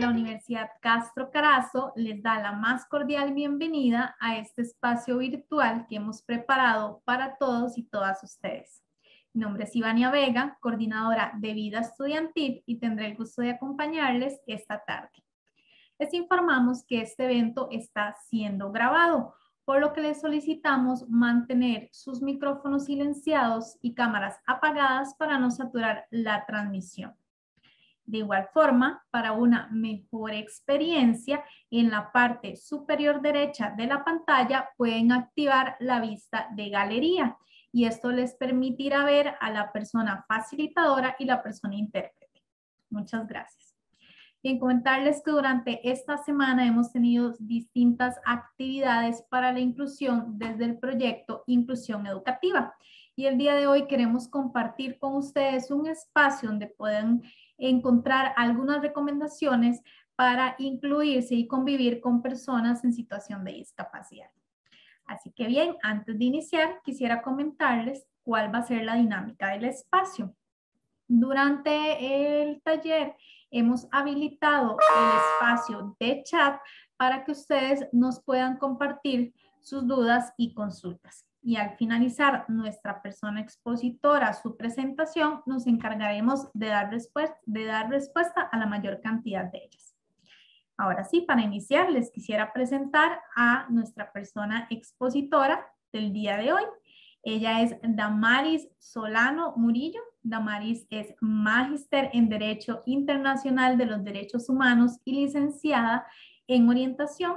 la Universidad Castro Carazo les da la más cordial bienvenida a este espacio virtual que hemos preparado para todos y todas ustedes. Mi nombre es Ivania Vega, coordinadora de Vida Estudiantil y tendré el gusto de acompañarles esta tarde. Les informamos que este evento está siendo grabado, por lo que les solicitamos mantener sus micrófonos silenciados y cámaras apagadas para no saturar la transmisión. De igual forma, para una mejor experiencia, en la parte superior derecha de la pantalla pueden activar la vista de galería y esto les permitirá ver a la persona facilitadora y la persona intérprete. Muchas gracias. Bien, comentarles que durante esta semana hemos tenido distintas actividades para la inclusión desde el proyecto Inclusión Educativa. Y el día de hoy queremos compartir con ustedes un espacio donde pueden encontrar algunas recomendaciones para incluirse y convivir con personas en situación de discapacidad. Así que bien, antes de iniciar, quisiera comentarles cuál va a ser la dinámica del espacio. Durante el taller hemos habilitado el espacio de chat para que ustedes nos puedan compartir sus dudas y consultas y al finalizar nuestra persona expositora su presentación, nos encargaremos de dar, de dar respuesta a la mayor cantidad de ellas. Ahora sí, para iniciar, les quisiera presentar a nuestra persona expositora del día de hoy. Ella es Damaris Solano Murillo. Damaris es magíster en Derecho Internacional de los Derechos Humanos y licenciada en Orientación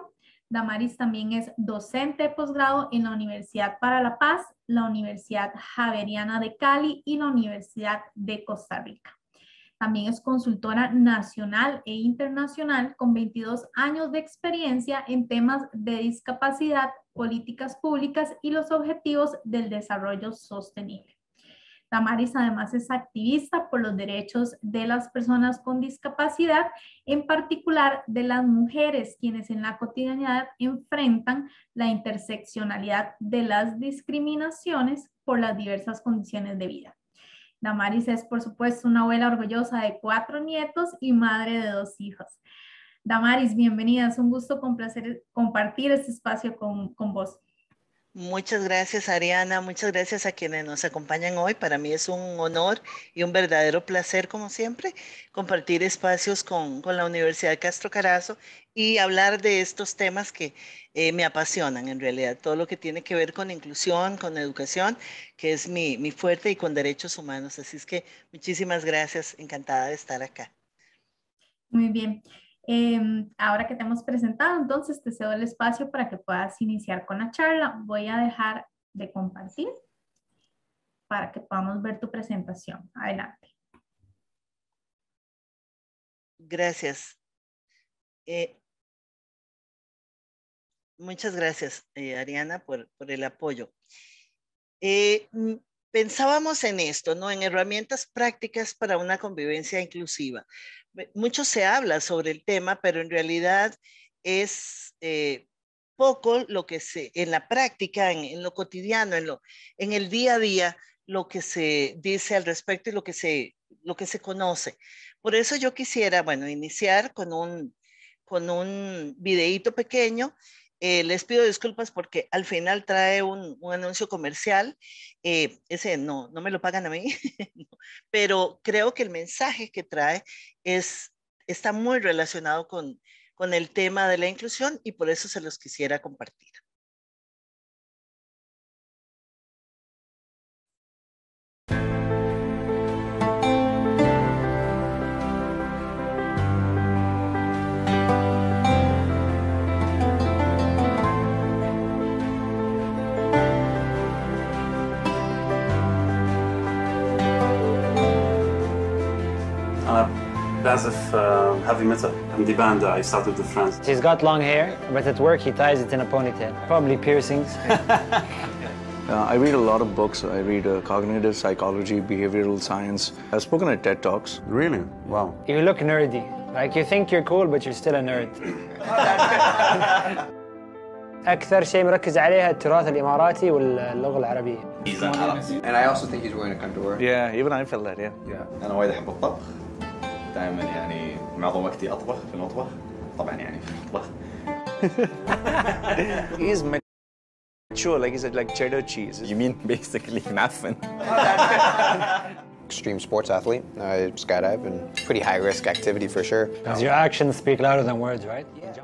Damaris también es docente de posgrado en la Universidad para la Paz, la Universidad Javeriana de Cali y la Universidad de Costa Rica. También es consultora nacional e internacional con 22 años de experiencia en temas de discapacidad, políticas públicas y los objetivos del desarrollo sostenible. Damaris además es activista por los derechos de las personas con discapacidad, en particular de las mujeres, quienes en la cotidianidad enfrentan la interseccionalidad de las discriminaciones por las diversas condiciones de vida. Damaris es, por supuesto, una abuela orgullosa de cuatro nietos y madre de dos hijos. Damaris, bienvenida, es un gusto con placer compartir este espacio con vos. Muchas gracias, Ariana. Muchas gracias a quienes nos acompañan hoy. Para mí es un honor y un verdadero placer, como siempre, compartir espacios con, la Universidad de Castro Carazo y hablar de estos temas que eh, me apasionan en realidad. Todo lo que tiene que ver con inclusión, con educación, que es mi, mi fuerte, y con derechos humanos. Así es que muchísimas gracias. Encantada de estar acá. Muy bien. Em, ahora que te hemos presentado, entonces te cedo el espacio para que puedas iniciar con la charla. Voy a dejar de compartir para que podamos ver tu presentación. Adelante. Gracias. Eh, muchas gracias, eh, Ariana, por, el apoyo. Eh, pensábamos en esto, ¿no? En herramientas prácticas para una convivencia inclusiva. Mucho se habla sobre el tema, pero en realidad es eh, poco lo que se, en la práctica, en, lo cotidiano, en, en el día a día, lo que se dice al respecto y lo que se, lo que se conoce. Por eso yo quisiera, bueno, iniciar con un, con un videíto pequeño eh, les pido disculpas porque al final trae un, anuncio comercial. Eh, ese no, no me lo pagan a mí, pero creo que el mensaje que trae es, está muy relacionado con el tema de la inclusión y por eso se los quisiera compartir. As if uh, heavy metal and the band uh, I started with friends. He's got long hair, but at work he ties it in a ponytail. Probably piercings. Uh, I read a lot of books. I read uh, cognitive psychology, behavioral science. I've spoken at TED Talks. Really? Wow. You look nerdy. Like you think you're cool, but you're still a nerd. أكثر شيء مركز عليها التراث الإماراتي واللغة العربية. And I also think he's wearing a contour. Yeah, even I feel that, yeah. Yeah. أنا وايد أحب الطبخ. دائما يعني معظم وقتي اطبخ في المطبخ طبعا يعني في المطبخ He's mature like said, like cheddar cheese. You mean basically nothing. Extreme sports athlete. I skydive and pretty high risk activity for sure. Because your actions speak louder than words, right? Yeah.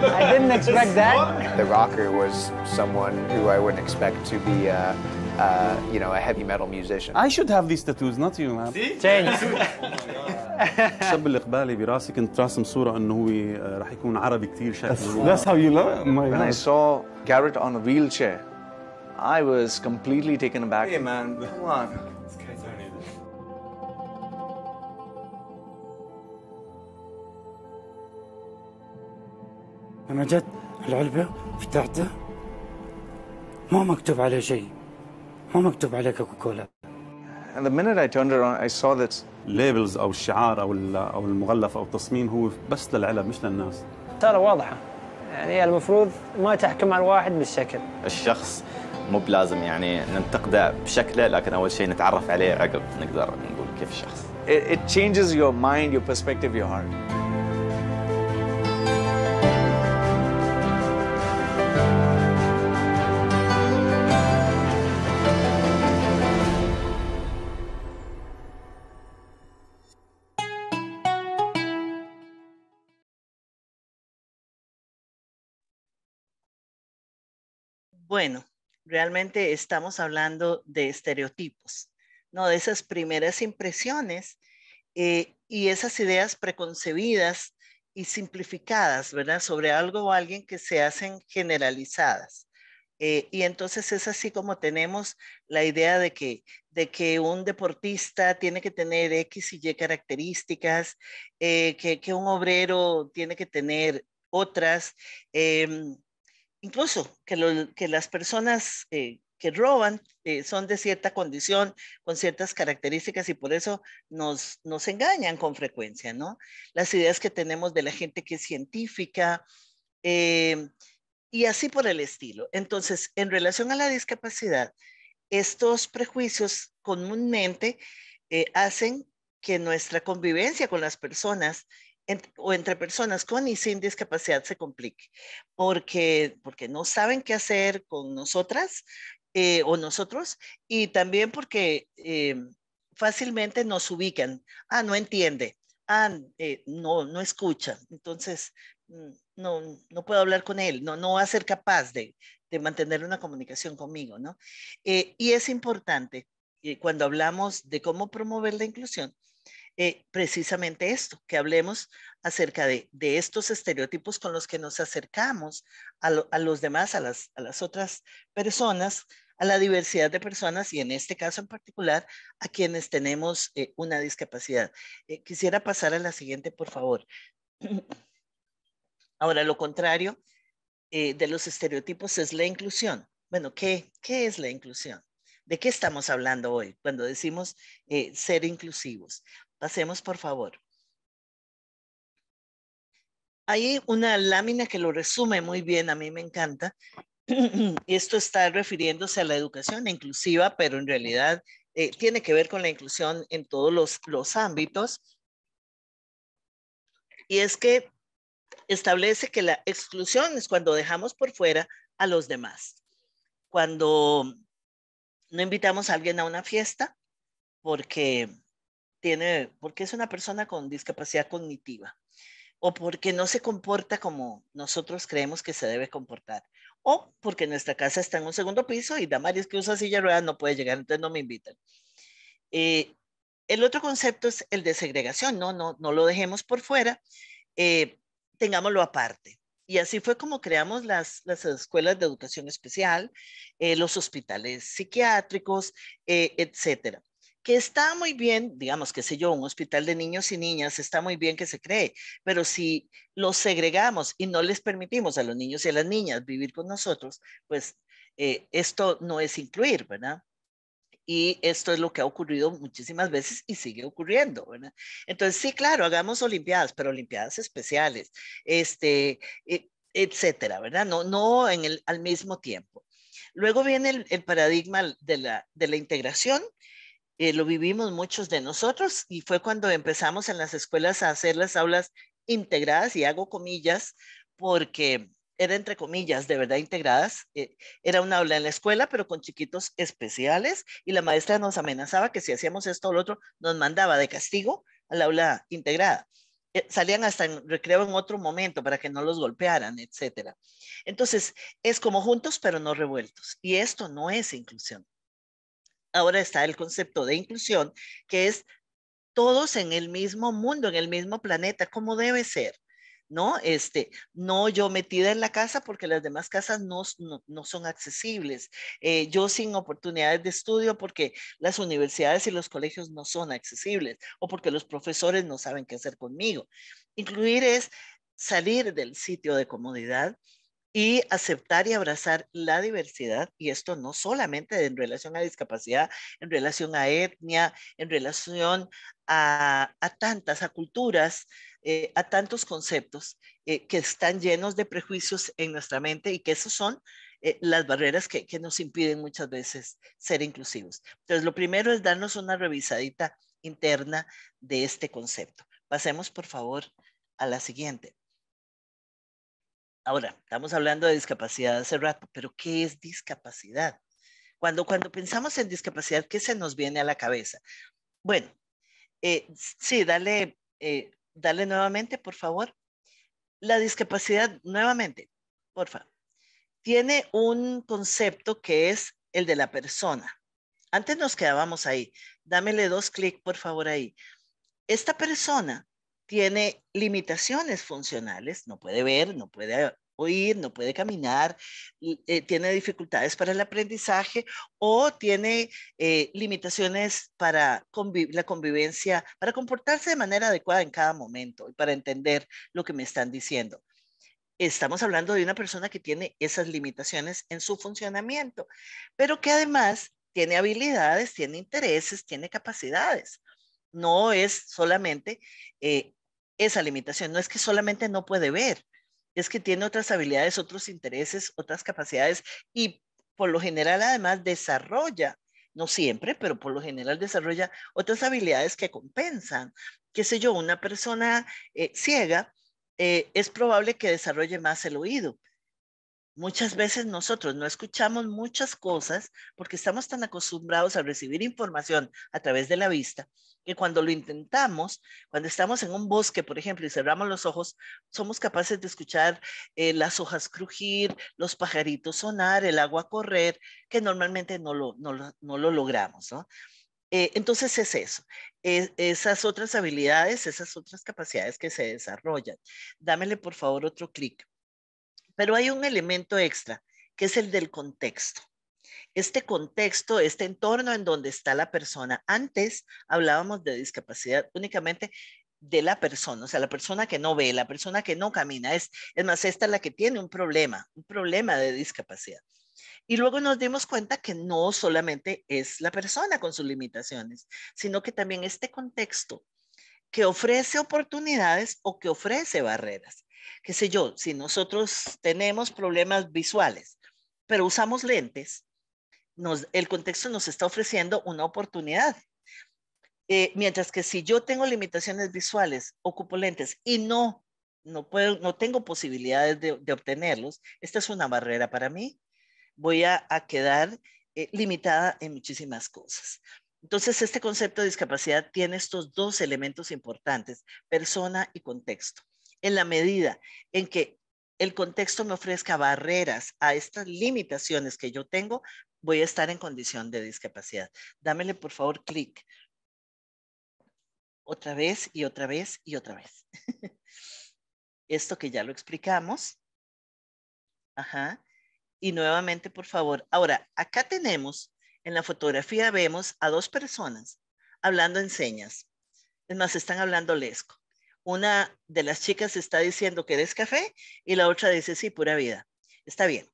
I didn't expect that. The rocker was someone who I wouldn't expect to be, uh, uh, you know, a heavy metal musician. I should have these tattoos, not you, man. change. الشاب اللي قبالي براسي كنت راسم صورة إنه هو راح يكون عربي كثير شكله. That's how you love When I saw Garrett on a wheelchair, I was completely taken aback. Hey man, come on. لما جت العلبة فتحتها ما مكتوب عليه شيء ما مكتوب عليه كوكا كولا And the minute I turned around I saw that labels او الشعار او او المغلف او التصميم هو بس للعلب مش للناس ترى واضحة يعني المفروض ما تحكم على الواحد بالشكل الشخص مو بلازم يعني ننتقده بشكله لكن اول شيء نتعرف عليه عقب نقدر نقول كيف الشخص It changes your mind, your perspective, your heart. Bueno, realmente estamos hablando de estereotipos, ¿no? De esas primeras impresiones eh, y esas ideas preconcebidas y simplificadas, ¿verdad? Sobre algo o alguien que se hacen generalizadas. Eh, y entonces es así como tenemos la idea de que, de que un deportista tiene que tener X y Y características, eh, que, un obrero tiene que tener otras, em, incluso que, las personas eh, que roban eh, son de cierta condición, con ciertas características y por eso nos, engañan con frecuencia, ¿no? Las ideas que tenemos de la gente que es científica eh, y así por el estilo. Entonces, en relación a la discapacidad, estos prejuicios comúnmente hacen que nuestra convivencia con las personas o entre personas con y sin discapacidad se complique, porque, no saben qué hacer con nosotras eh, o nosotros y también porque eh, fácilmente nos ubican. Ah, no entiende. Ah, eh, no, escucha. Entonces, mm, no, puedo hablar con él. No, no va a ser capaz de, de mantener una comunicación conmigo, ¿no? y es importante cuando hablamos de cómo promover la inclusión, eh, precisamente esto, que hablemos acerca de, estos estereotipos con los que nos acercamos a, los demás, a las, a las, otras personas, a la diversidad de personas y en este caso en particular a quienes tenemos eh, una discapacidad. Eh, quisiera pasar a la siguiente, por favor. Ahora, lo contrario de los estereotipos es la inclusión. Bueno, ¿qué, ¿qué es la inclusión? ¿De qué estamos hablando hoy cuando decimos ser inclusivos? Pasemos, por favor. Hay una lámina que lo resume muy bien, a mí me encanta. Y esto está refiriéndose a la educación inclusiva, pero en realidad eh, tiene que ver con la inclusión en todos los, los ámbitos. Y es que establece que la exclusión es cuando dejamos por fuera a los demás. Cuando no invitamos a alguien a una fiesta porque tiene, porque es una persona con discapacidad cognitiva o porque no se comporta como nosotros creemos que se debe comportar, o porque nuestra casa está en un segundo piso y Damaris que usa silla de no puede llegar, entonces no me invitan. Eh, el otro concepto es el de segregación, no, no, no lo dejemos por fuera, eh, tengámoslo aparte. Y así fue como creamos las, las escuelas de educación especial, eh, los hospitales psiquiátricos, etcétera está muy bien, digamos, qué sé yo, un hospital de niños y niñas, está muy bien que se cree, pero si los segregamos y no les permitimos a los niños y a las niñas vivir con nosotros, pues eh, esto no es incluir, ¿verdad? Y esto es lo que ha ocurrido muchísimas veces y sigue ocurriendo, ¿verdad? Entonces, sí, claro, hagamos Olimpiadas, pero Olimpiadas especiales, este, e, etcétera, ¿verdad? No, no en el, al mismo tiempo. Luego viene el, el paradigma de la, de la integración, eh, lo vivimos muchos de nosotros y fue cuando empezamos en las escuelas a hacer las aulas integradas y hago comillas porque era entre comillas, de verdad integradas. Eh, era una aula en la escuela, pero con chiquitos especiales y la maestra nos amenazaba que si hacíamos esto o lo otro, nos mandaba de castigo la aula integrada. Eh, salían hasta en recreo en otro momento para que no los golpearan, etcétera. Entonces, es como juntos, pero no revueltos. Y esto no es inclusión ahora está el concepto de inclusión, que es todos en el mismo mundo, en el mismo planeta, como debe ser. ¿no? Este, no yo metida en la casa porque las demás casas no, no, son accesibles. Eh, yo sin oportunidades de estudio porque las universidades y los colegios no son accesibles o porque los profesores no saben qué hacer conmigo. Incluir es salir del sitio de comodidad y aceptar y abrazar la diversidad, y esto no solamente en relación a discapacidad, en relación a etnia, en relación a, tantas, a culturas, eh, a tantos conceptos eh, que están llenos de prejuicios en nuestra mente y que esos son eh, las barreras que nos impiden muchas veces ser inclusivos. Entonces, lo primero es darnos una revisadita interna de este concepto. Pasemos, por favor, a la siguiente. Ahora, estamos hablando de discapacidad hace rato, pero ¿qué es discapacidad? Cuando, cuando pensamos en discapacidad, ¿qué se nos viene a la cabeza? Bueno, eh, sí, eh, dale nuevamente, por favor. La discapacidad, nuevamente, por favor, tiene un concepto que es el de la persona. Antes nos quedábamos ahí. Dámele dos clics, por favor, ahí. Esta persona tiene limitaciones funcionales, no puede ver, no puede oír, no puede caminar, eh, tiene dificultades para el aprendizaje o tiene eh, limitaciones para la convivencia, para comportarse de manera adecuada en cada momento y para entender lo que me están diciendo. Estamos hablando de una persona que tiene esas limitaciones en su funcionamiento, pero que además tiene habilidades, tiene intereses, tiene capacidades. No es solamente eh, esa limitación. No es que solamente no puede ver, es que tiene otras habilidades, otros intereses, otras capacidades y por lo general además desarrolla, no siempre, pero por lo general desarrolla otras habilidades que compensan. Qué sé yo, una persona eh, ciega eh, es probable que desarrolle más el oído, Muchas veces nosotros no escuchamos muchas cosas porque estamos tan acostumbrados a recibir información a través de la vista que cuando lo intentamos, cuando estamos en un bosque, por ejemplo, y cerramos los ojos, somos capaces de escuchar eh, las hojas crujir, los pajaritos sonar, el agua correr, que normalmente no lo, no lo, logramos, ¿no? Eh, entonces es eso, esas otras habilidades, esas otras capacidades que se desarrollan. Dámele por favor otro clic. Pero hay un elemento extra, que es el del contexto. Este contexto, este entorno en donde está la persona. Antes hablábamos de discapacidad únicamente de la persona, o sea, la persona que no ve, la persona que no camina, es, es más, esta es la que tiene un problema, un problema de discapacidad. Y luego nos dimos cuenta que no solamente es la persona con sus limitaciones, sino que también este contexto que ofrece oportunidades o que ofrece barreras qué sé yo, si nosotros tenemos problemas visuales, pero usamos lentes, el contexto nos está ofreciendo una oportunidad. Eh, mientras que si yo tengo limitaciones visuales, ocupo lentes y no, no, puedo, no tengo posibilidades de, obtenerlos, esta es una barrera para mí. Voy a, quedar eh, limitada en muchísimas cosas. Entonces, este concepto de discapacidad tiene estos dos elementos importantes, persona y contexto en la medida en que el contexto me ofrezca barreras a estas limitaciones que yo tengo, voy a estar en condición de discapacidad. Dámele, por favor, clic. Otra vez y otra vez y otra vez. Esto que ya lo explicamos. Ajá. Y nuevamente, por favor. Ahora, acá tenemos, en la fotografía vemos a dos personas hablando en señas. Es más, están hablando lesco una de las chicas está diciendo que eres café y la otra dice, sí, pura vida. Está bien.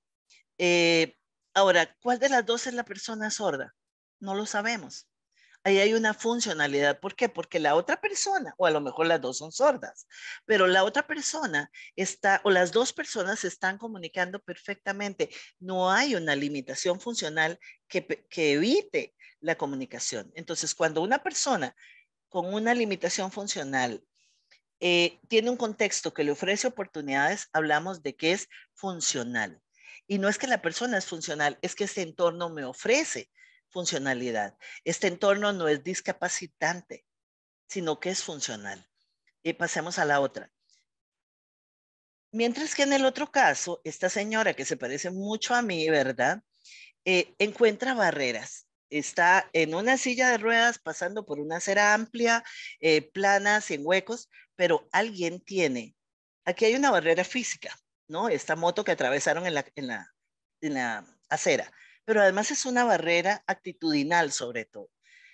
Eh, ahora, ¿cuál de las dos es la persona sorda? No lo sabemos. Ahí hay una funcionalidad. ¿Por qué? Porque la otra persona, o a lo mejor las dos son sordas, pero la otra persona está, o las dos personas están comunicando perfectamente. No hay una limitación funcional que, que evite la comunicación. Entonces, cuando una persona con una limitación funcional eh, tiene un contexto que le ofrece oportunidades, hablamos de que es funcional. Y no es que la persona es funcional, es que este entorno me ofrece funcionalidad. Este entorno no es discapacitante, sino que es funcional. Y pasemos a la otra. Mientras que en el otro caso, esta señora que se parece mucho a mí, ¿verdad? Eh, encuentra barreras. Está en una silla de ruedas, pasando por una acera amplia, eh, plana, sin huecos, pero alguien tiene, aquí hay una barrera física, ¿no? Esta moto que atravesaron en la, en la, acera, pero además es una barrera actitudinal sobre todo.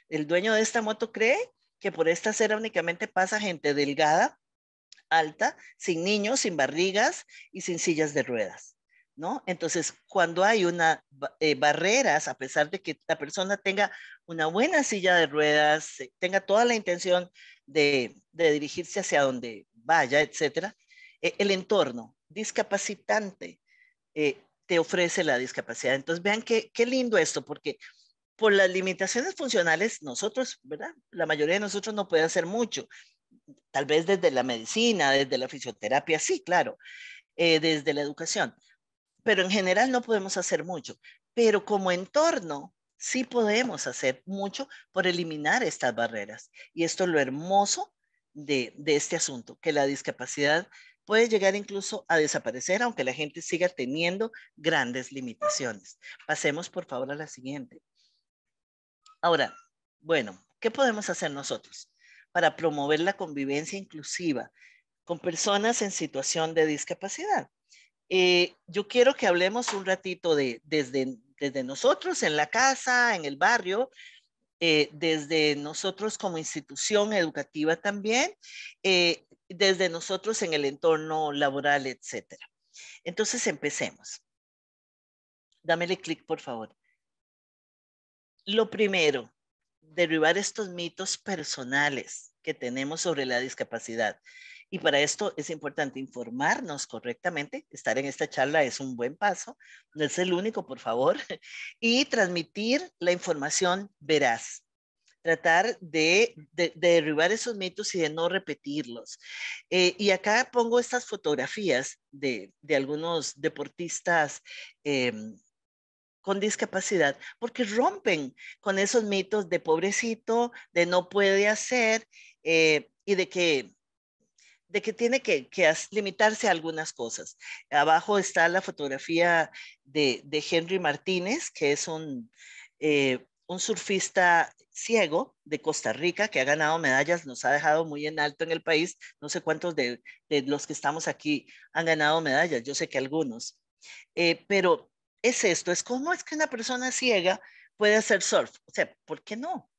El dueño de esta moto cree que por esta acera únicamente pasa gente delgada, alta, sin niños, sin barrigas y sin sillas de ruedas. ¿No? Entonces, cuando hay una eh, barreras, a pesar de que la persona tenga una buena silla de ruedas, eh, tenga toda la intención de, dirigirse hacia donde vaya, etcétera, eh, el entorno discapacitante eh, te ofrece la discapacidad. Entonces, vean qué, qué lindo esto, porque por las limitaciones funcionales, nosotros, ¿verdad? La mayoría de nosotros no puede hacer mucho. Tal vez desde la medicina, desde la fisioterapia, sí, claro, eh, desde la educación. Pero en general no podemos hacer mucho. Pero como entorno, sí podemos hacer mucho por eliminar estas barreras. Y esto es lo hermoso de, de, este asunto, que la discapacidad puede llegar incluso a desaparecer, aunque la gente siga teniendo grandes limitaciones. Pasemos, por favor, a la siguiente. Ahora, bueno, ¿qué podemos hacer nosotros para promover la convivencia inclusiva con personas en situación de discapacidad? Eh, yo quiero que hablemos un ratito de, desde, nosotros en la casa, en el barrio, eh, desde nosotros como institución educativa también, eh, desde nosotros en el entorno laboral, etcétera. Entonces empecemos. Dámele clic, por favor. Lo primero, derribar estos mitos personales que tenemos sobre la discapacidad. Y para esto es importante informarnos correctamente. Estar en esta charla es un buen paso, no es el único, por favor. Y transmitir la información veraz. Tratar de, derribar esos mitos y de no repetirlos. Eh, y acá pongo estas fotografías de, algunos deportistas. Em, con discapacidad, porque rompen con esos mitos de pobrecito, de no puede hacer eh, y de que de que tiene que, limitarse a algunas cosas. Abajo está la fotografía de, Henry Martínez, que es un, eh, un surfista ciego de Costa Rica que ha ganado medallas, nos ha dejado muy en alto en el país. No sé cuántos de, los que estamos aquí han ganado medallas, yo sé que algunos. Eh, pero es esto, es cómo es que una persona ciega puede hacer surf. O sea, ¿por qué no?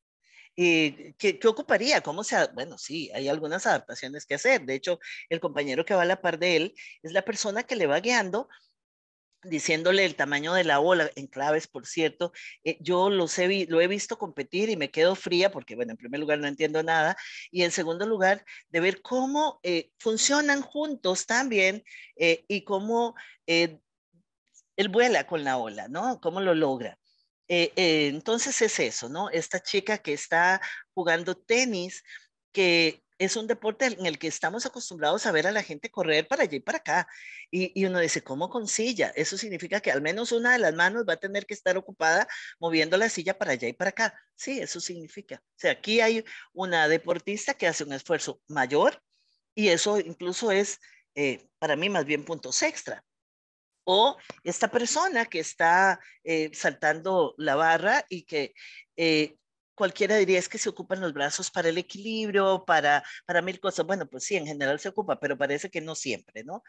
Eh, ¿qué, ocuparía? ¿Cómo se.? Bueno, sí, hay algunas adaptaciones que hacer. De hecho, el compañero que va a la par de él es la persona que le va guiando diciéndole el tamaño de la ola en claves, por cierto. Eh, yo lo he visto competir y me quedo fría porque, bueno, en primer lugar no entiendo nada y en segundo lugar de ver cómo eh, funcionan juntos también y cómo él vuela con la ola, ¿no? ¿Cómo lo logra? Eh, eh, entonces es eso, ¿no? Esta chica que está jugando tenis, que es un deporte en el que estamos acostumbrados a ver a la gente correr para allá y para acá. Y, uno dice, ¿cómo con silla? Eso significa que al menos una de las manos va a tener que estar ocupada moviendo la silla para allá y para acá. Sí, eso significa. O sea, aquí hay una deportista que hace un esfuerzo mayor y eso incluso es eh, para mí más bien puntos extra, o esta persona que está eh, saltando la barra y que eh, cualquiera diría es que se ocupan los brazos para el equilibrio, para, para mil cosas. Bueno, pues sí, en general se ocupa, pero parece que no siempre, ¿no?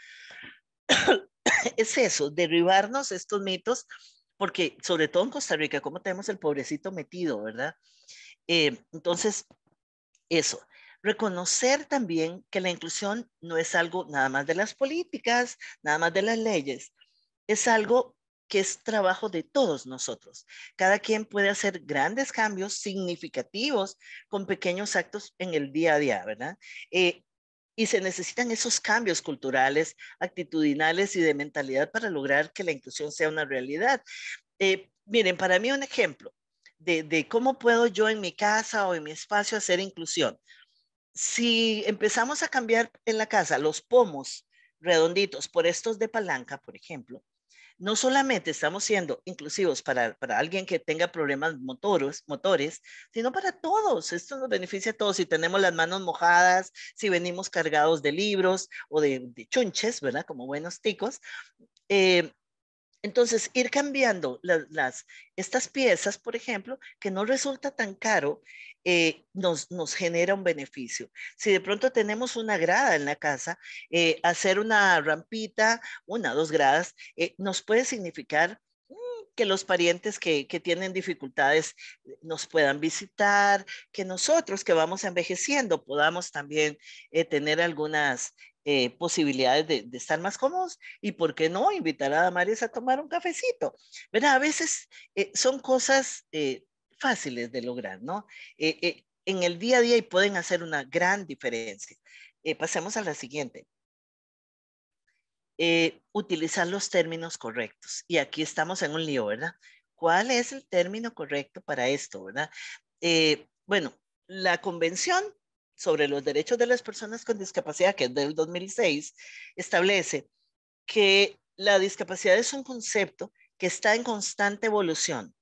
es eso, derribarnos estos mitos, porque sobre todo en Costa Rica, cómo tenemos el pobrecito metido, ¿verdad? Eh, entonces, eso. Reconocer también que la inclusión no es algo nada más de las políticas, nada más de las leyes es algo que es trabajo de todos nosotros. Cada quien puede hacer grandes cambios significativos con pequeños actos en el día a día, ¿verdad? Eh, y se necesitan esos cambios culturales, actitudinales y de mentalidad para lograr que la inclusión sea una realidad. Eh, miren, para mí un ejemplo de cómo puedo yo en mi casa o en mi espacio hacer inclusión. Si empezamos a cambiar en la casa los pomos redonditos por estos de palanca, por ejemplo, no solamente estamos siendo inclusivos para, alguien que tenga problemas motoros, motores, sino para todos. Esto nos beneficia a todos. Si tenemos las manos mojadas, si venimos cargados de libros o de, chunches, ¿verdad? Como buenos ticos. Eh, entonces, ir cambiando las, estas piezas, por ejemplo, que no resulta tan caro eh, nos, nos, genera un beneficio. Si de pronto tenemos una grada en la casa, eh, hacer una rampita, una, dos gradas, eh, nos puede significar mm, que los parientes que, que, tienen dificultades eh, nos puedan visitar, que nosotros que vamos envejeciendo podamos también eh, tener algunas eh, posibilidades de, de, estar más cómodos y, ¿por qué no?, invitar a Damaris a tomar un cafecito. ¿Verdad? A veces eh, son cosas eh, fáciles de lograr, ¿no? Eh, eh, en el día a día y pueden hacer una gran diferencia. Eh, pasemos a la siguiente. utilizar los términos correctos. Y aquí estamos en un lío, ¿verdad? ¿Cuál es el término correcto para esto, verdad? bueno, la convención sobre los derechos de las personas con discapacidad, que es del 2006, establece que la discapacidad es un concepto que está en constante evolución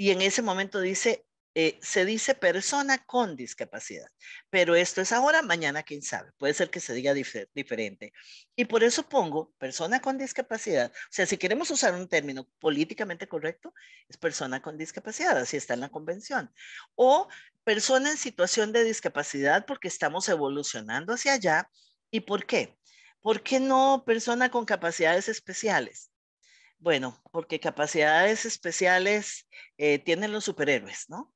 y en ese momento dice, eh, se dice persona con discapacidad, pero esto es ahora, mañana quién sabe, puede ser que se diga diferente. Y por eso pongo persona con discapacidad, o sea, si queremos usar un término políticamente correcto, es persona con discapacidad, así está en la convención. O persona en situación de discapacidad porque estamos evolucionando hacia allá. ¿Y por qué? ¿Por qué no persona con capacidades especiales? Bueno, porque capacidades especiales eh, tienen los superhéroes, ¿no?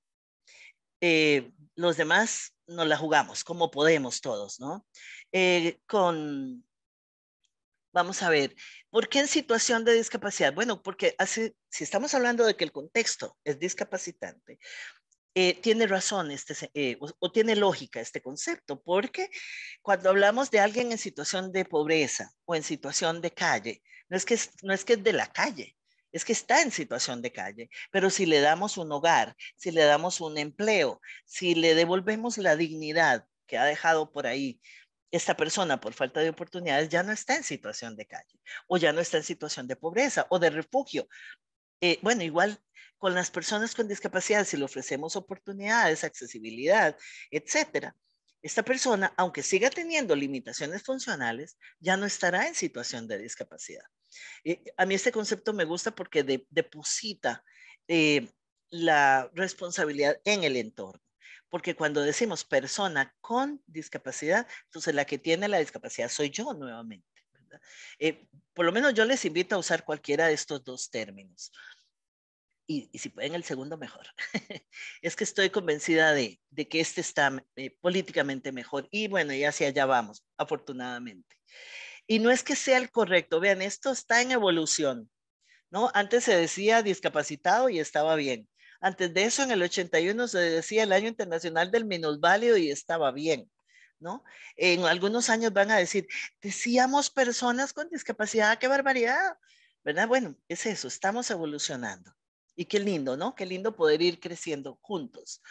Eh, los demás nos la jugamos como podemos todos, ¿no? Eh, con, vamos a ver, ¿por qué en situación de discapacidad? Bueno, porque así, si estamos hablando de que el contexto es discapacitante, eh, tiene razón este, eh, o, tiene lógica este concepto, porque cuando hablamos de alguien en situación de pobreza o en situación de calle, no es que no es, que es de la calle, es que está en situación de calle, pero si le damos un hogar, si le damos un empleo, si le devolvemos la dignidad que ha dejado por ahí esta persona por falta de oportunidades, ya no está en situación de calle o ya no está en situación de pobreza o de refugio. Eh, bueno, igual con las personas con discapacidad si le ofrecemos oportunidades, accesibilidad, etcétera, esta persona, aunque siga teniendo limitaciones funcionales, ya no estará en situación de discapacidad. Eh, a mí este concepto me gusta porque deposita eh, la responsabilidad en el entorno. Porque cuando decimos persona con discapacidad, entonces la que tiene la discapacidad soy yo nuevamente. Eh, por lo menos yo les invito a usar cualquiera de estos dos términos y, si pueden el segundo, mejor. es que estoy convencida de, que este está eh, políticamente mejor y bueno, ya hacia allá vamos, afortunadamente. Y no es que sea el correcto, vean, esto está en evolución, ¿no? Antes se decía discapacitado y estaba bien. Antes de eso, en el 81 se decía el Año Internacional del Minusválido y estaba bien. ¿No? En algunos años van a decir, decíamos personas con discapacidad, qué barbaridad, ¿verdad? Bueno, es eso, estamos evolucionando. Y qué lindo, ¿no? Qué lindo poder ir creciendo juntos.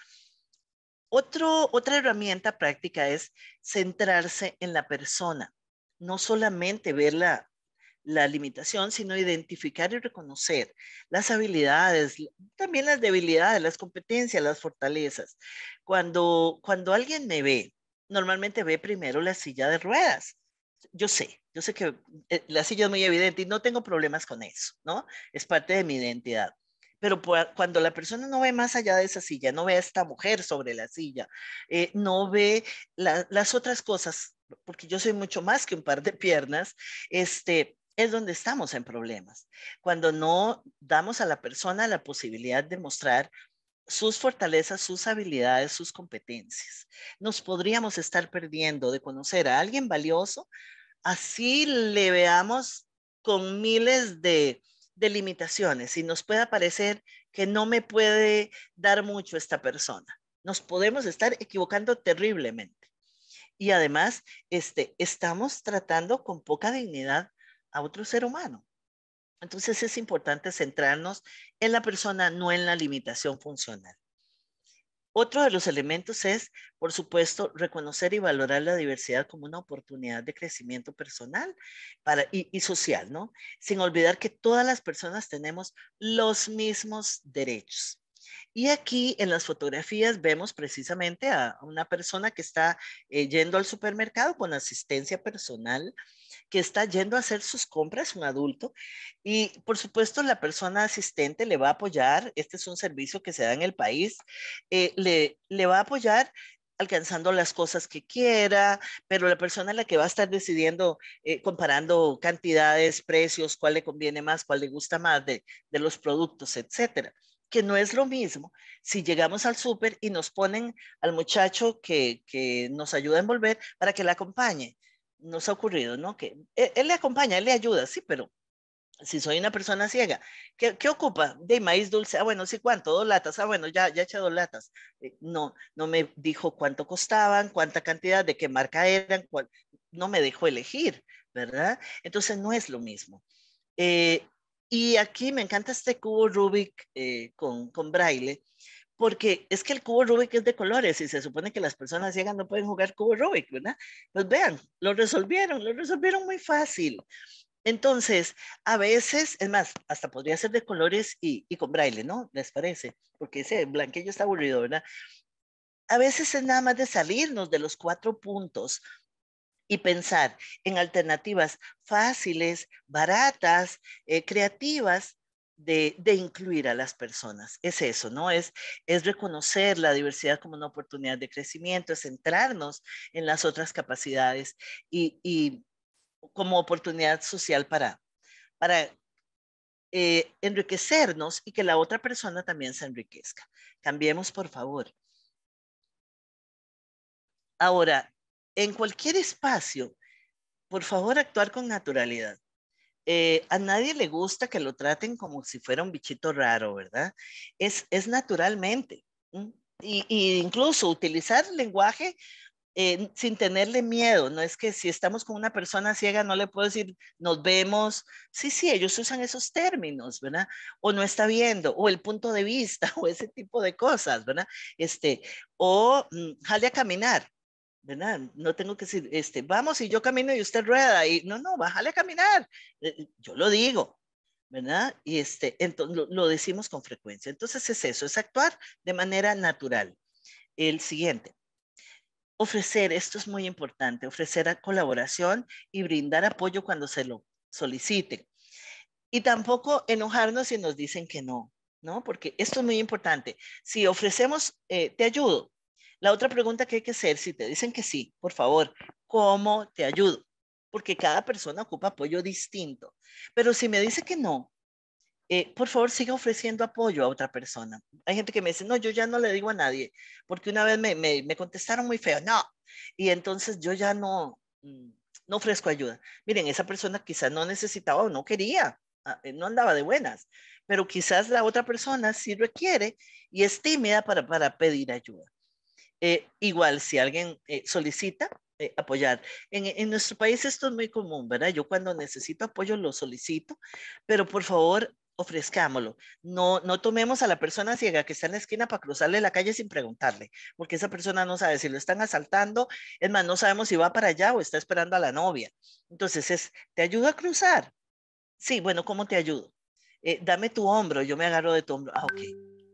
otra herramienta práctica es centrarse en la persona, no solamente ver la, limitación, sino identificar y reconocer las habilidades, también las debilidades, las competencias, las fortalezas. cuando alguien me ve, normalmente ve primero la silla de ruedas. Yo sé, yo sé que eh, la silla es muy evidente y no tengo problemas con eso, ¿no? Es parte de mi identidad pero cuando la persona no ve más allá de esa silla, no ve a esta mujer sobre la silla, eh, no ve las otras cosas, porque yo soy mucho más que un par de piernas, este, es donde estamos en problemas. Cuando no damos a la persona la posibilidad de mostrar sus fortalezas, sus habilidades, sus competencias. Nos podríamos estar perdiendo de conocer a alguien valioso, así le veamos con miles de, de limitaciones y nos pueda parecer que no me puede dar mucho esta persona. Nos podemos estar equivocando terriblemente. Y además, este, estamos tratando con poca dignidad a otro ser humano. Entonces es importante centrarnos en la persona, no en la limitación funcional. Otro de los elementos es, por supuesto, reconocer y valorar la diversidad como una oportunidad de crecimiento personal y, social, ¿no? Sin olvidar que todas las personas tenemos los mismos derechos. Y aquí en las fotografías vemos precisamente a, una persona que está eh, yendo al supermercado con asistencia personal que está yendo a hacer sus compras, un adulto, y por supuesto la persona asistente le va a apoyar, este es un servicio que se da en el país, eh, le, va a apoyar alcanzando las cosas que quiera, pero la persona en la que va a estar decidiendo, eh, comparando cantidades, precios, cuál le conviene más, cuál le gusta más de, los productos, etcétera. Que no es lo mismo si llegamos al súper y nos ponen al muchacho que, que nos ayuda a envolver para que la acompañe nos ha ocurrido, ¿no? Que e, él, le acompaña, él le ayuda, sí, pero si soy una persona ciega, ¿qué, ocupa? De maíz dulce, ah, bueno, sí, ¿cuánto? Dos latas, ah, bueno, ya, ya echado echado latas. Eh, no, no me dijo cuánto costaban, cuánta cantidad, de qué marca eran, no me dejó elegir, ¿verdad? Entonces no es lo mismo. Eh, y aquí me encanta este cubo Rubik eh, con, con braille, porque es que el cubo Rubik es de colores y se supone que las personas ciegas no pueden jugar cubo Rubik, ¿verdad? Pues vean, lo resolvieron, lo resolvieron muy fácil. Entonces, a veces, es más, hasta podría ser de colores y, y con braille, ¿no? ¿Les parece? Porque ese blanquillo está aburrido, ¿verdad? A veces es nada más de salirnos de los cuatro puntos y pensar en alternativas fáciles, baratas, eh, creativas de, incluir a las personas. Es eso, ¿no? Es, es reconocer la diversidad como una oportunidad de crecimiento, es centrarnos en las otras capacidades y, como oportunidad social para, para eh, enriquecernos y que la otra persona también se enriquezca. Cambiemos, por favor. Ahora, en cualquier espacio, por favor, actuar con naturalidad. Eh, a nadie le gusta que lo traten como si fuera un bichito raro, ¿verdad? Es, naturalmente. Y, incluso utilizar lenguaje eh, sin tenerle miedo. No es que si estamos con una persona ciega no le puedo decir nos vemos. Sí, sí, ellos usan esos términos, ¿verdad? O no está viendo, o el punto de vista, o ese tipo de cosas, ¿verdad? Este, o mm, jale a caminar. ¿verdad? No tengo que decir, este, vamos y yo camino y usted rueda y no, no, bájale a caminar. Eh, eh, yo lo digo, ¿verdad? Y este, entonces, lo, decimos con frecuencia. Entonces es eso, es actuar de manera natural. El siguiente, ofrecer, esto es muy importante, ofrecer a colaboración y brindar apoyo cuando se lo soliciten. Y tampoco enojarnos si nos dicen que no, ¿no? Porque esto es muy importante. Si ofrecemos, eh, te ayudo, la otra pregunta que hay que hacer, si te dicen que sí, por favor, ¿cómo te ayudo? Porque cada persona ocupa apoyo distinto. Pero si me dice que no, eh, por favor siga ofreciendo apoyo a otra persona. Hay gente que me dice, no, yo ya no le digo a nadie, porque una vez me, contestaron muy feo, no. Y entonces yo ya no, mm, no ofrezco ayuda. Miren, esa persona quizás no necesitaba o no quería, ah, eh, no andaba de buenas, pero quizás la otra persona sí requiere y es tímida para pedir ayuda. Eh, igual, si alguien eh, solicita eh, apoyar. En, en, nuestro país esto es muy común, ¿verdad? Yo cuando necesito apoyo lo solicito, pero por favor ofrezcámoslo. No, no tomemos a la persona ciega que está en la esquina para cruzarle la calle sin preguntarle, porque esa persona no sabe si lo están asaltando, es más, no sabemos si va para allá o está esperando a la novia. Entonces es, ¿te ayudo a cruzar? Sí, bueno, ¿cómo te ayudo? dame tu hombro, yo me agarro de tu hombro. Ah, ok,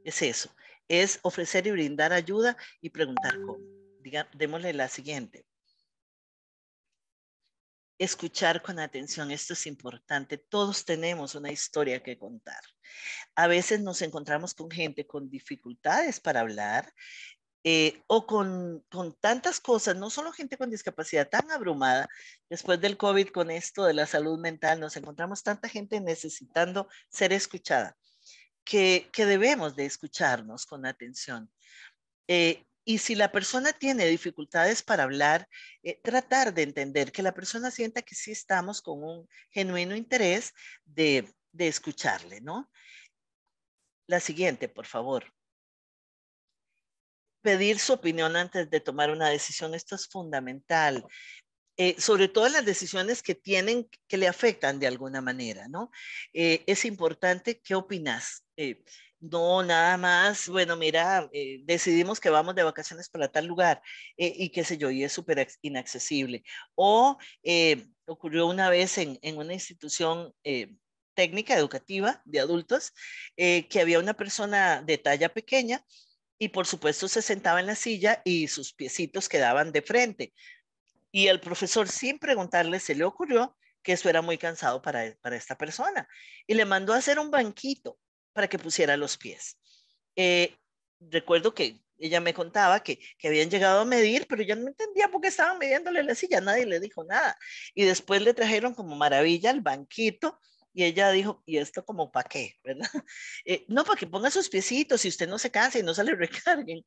es eso es ofrecer y brindar ayuda y preguntar cómo. Diga, démosle la siguiente. Escuchar con atención, esto es importante. Todos tenemos una historia que contar. A veces nos encontramos con gente con dificultades para hablar, eh, o con, con, tantas cosas, no solo gente con discapacidad tan abrumada, después del COVID con esto de la salud mental, nos encontramos tanta gente necesitando ser escuchada que, debemos de escucharnos con atención. Eh, y si la persona tiene dificultades para hablar, eh, tratar de entender que la persona sienta que sí estamos con un genuino interés de, de escucharle, ¿no? La siguiente, por favor. Pedir su opinión antes de tomar una decisión, esto es fundamental. Eh, sobre todas las decisiones que tienen, que le afectan de alguna manera, ¿no? Eh, es importante, ¿qué opinas? Eh, no, nada más, bueno, mira, decidimos que vamos de vacaciones para tal lugar y qué sé yo, y es súper inaccesible. O ocurrió una vez en, una institución técnica educativa de adultos, que había una persona de talla pequeña y por supuesto se sentaba en la silla y sus piecitos quedaban de frente. Y el profesor, sin preguntarle, se le ocurrió que eso era muy cansado para, e, para esta persona. Y le mandó a hacer un banquito para que pusiera los pies. Eh, recuerdo que ella me contaba que, que, habían llegado a medir, pero yo no entendía por qué estaban midiéndole la silla, nadie le dijo nada. Y después le trajeron como maravilla el banquito y ella dijo, ¿y esto como para qué? Eh, no, para que ponga sus piecitos y usted no se canse y no se le recarguen.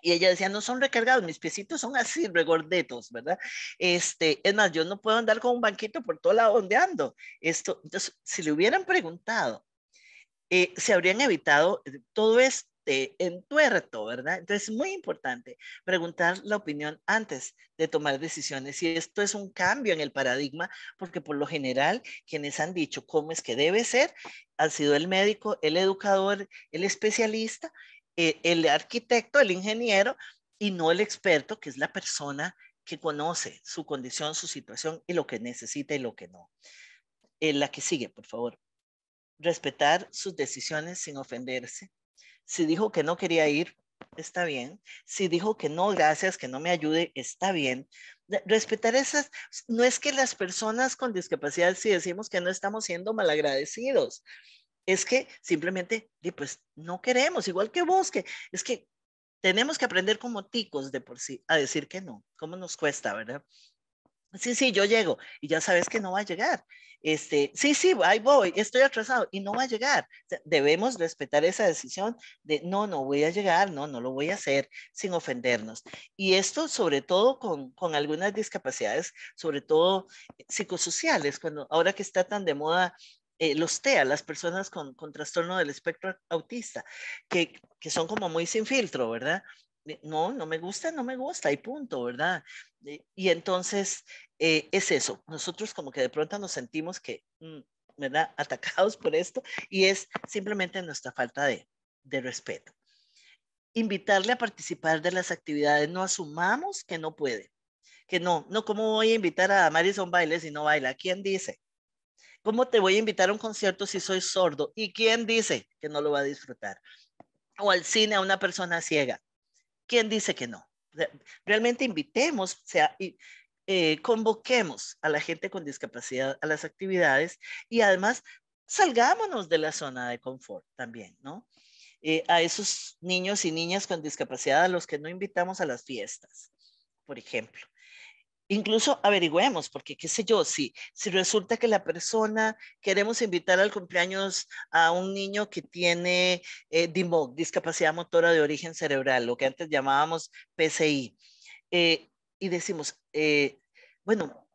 Y ella decía, no son recargados, mis piecitos son así, regordetos, ¿verdad? Este, es más, yo no puedo andar con un banquito por todo lado donde ando. Esto, entonces, si le hubieran preguntado, eh, se habrían evitado todo este entuerto, ¿verdad? Entonces, es muy importante preguntar la opinión antes de tomar decisiones. Y esto es un cambio en el paradigma, porque por lo general, quienes han dicho cómo es que debe ser, han sido el médico, el educador, el especialista, eh, el arquitecto, el ingeniero, y no el experto, que es la persona que conoce su condición, su situación y lo que necesita y lo que no. En eh, la que sigue, por favor. Respetar sus decisiones sin ofenderse. Si dijo que no quería ir, está bien. Si dijo que no, gracias, que no me ayude, está bien. Respetar esas, no es que las personas con discapacidad, si decimos que no estamos siendo malagradecidos, es que simplemente, pues no queremos, igual que vos, que es que tenemos que aprender como ticos de por sí a decir que no, cómo nos cuesta, ¿verdad? Sí, sí, yo llego y ya sabes que no va a llegar. Este, sí, sí, ahí voy, estoy atrasado y no va a llegar. debemos respetar esa decisión de no, no voy a llegar, no, no lo voy a hacer sin ofendernos. Y esto sobre todo con, con algunas discapacidades, sobre todo psicosociales, cuando ahora que está tan de moda eh, los TEA, las personas con, con, trastorno del espectro autista, que, que son como muy sin filtro, ¿verdad? no, no me gusta, no me gusta y punto, ¿verdad? Y entonces eh, es eso, nosotros como que de pronto nos sentimos que, mm, ¿verdad? Atacados por esto y es simplemente nuestra falta de, de respeto. Invitarle a participar de las actividades, no asumamos que no puede, que no, no, ¿cómo voy a invitar a Marison a y si no baila? ¿Quién dice? ¿Cómo te voy a invitar a un concierto si soy sordo? ¿Y quién dice que no lo va a disfrutar? O al cine a una persona ciega. ¿Quién dice que no? Realmente invitemos, o sea, y, eh, convoquemos a la gente con discapacidad a las actividades y además salgámonos de la zona de confort también, ¿no? Eh, a esos niños y niñas con discapacidad a los que no invitamos a las fiestas, por ejemplo. Incluso averigüemos, porque qué sé yo, si, si resulta que la persona, queremos invitar al cumpleaños a un niño que tiene eh, discapacidad motora de origen cerebral, lo que antes llamábamos PCI, eh, y decimos, eh, bueno,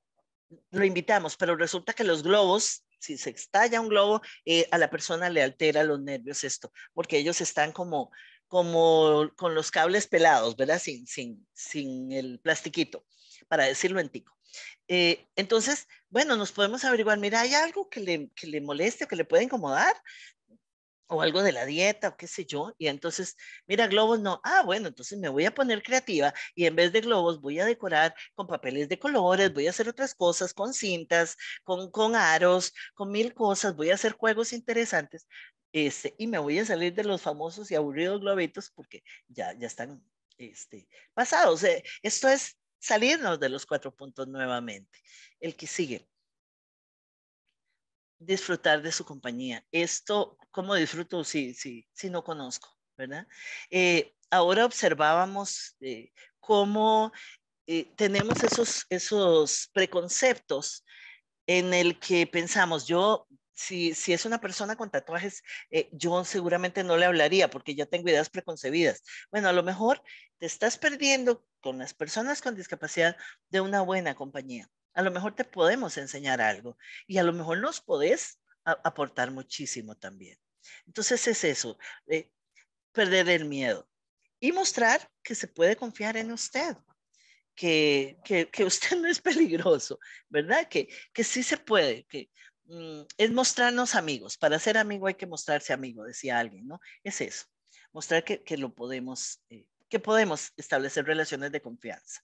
lo invitamos, pero resulta que los globos, si se estalla un globo, a la persona le altera los nervios esto, porque ellos están como, como con los cables pelados, ¿verdad? Sin, sin, sin el plastiquito para decirlo en tico. Eh, entonces, bueno, nos podemos averiguar, mira, hay algo que le, que le moleste o que le puede incomodar, o algo de la dieta, o qué sé yo, y entonces, mira, globos no, ah, bueno, entonces me voy a poner creativa y en vez de globos voy a decorar con papeles de colores, voy a hacer otras cosas, con cintas, con, con aros, con mil cosas, voy a hacer juegos interesantes, este, y me voy a salir de los famosos y aburridos globitos porque ya, ya están este, pasados. Eh, esto es salirnos de los cuatro puntos nuevamente. El que sigue. Disfrutar de su compañía. Esto, ¿cómo disfruto si, sí, si no conozco? ¿Verdad? Eh, ahora observábamos eh, cómo eh, tenemos esos, esos preconceptos en el que pensamos, yo si, es una persona con tatuajes, eh, yo seguramente no le hablaría porque ya tengo ideas preconcebidas. Bueno, a lo mejor te estás perdiendo con las personas con discapacidad de una buena compañía. A lo mejor te podemos enseñar algo y a lo mejor nos podés aportar muchísimo también. Entonces es eso, eh, perder el miedo y mostrar que se puede confiar en usted. Que, usted no es peligroso, ¿verdad? Que, que sí se puede, que, Mm, es mostrarnos amigos. Para ser amigo hay que mostrarse amigo, decía alguien, ¿no? Es eso, mostrar que, que lo podemos, eh, que podemos establecer relaciones de confianza.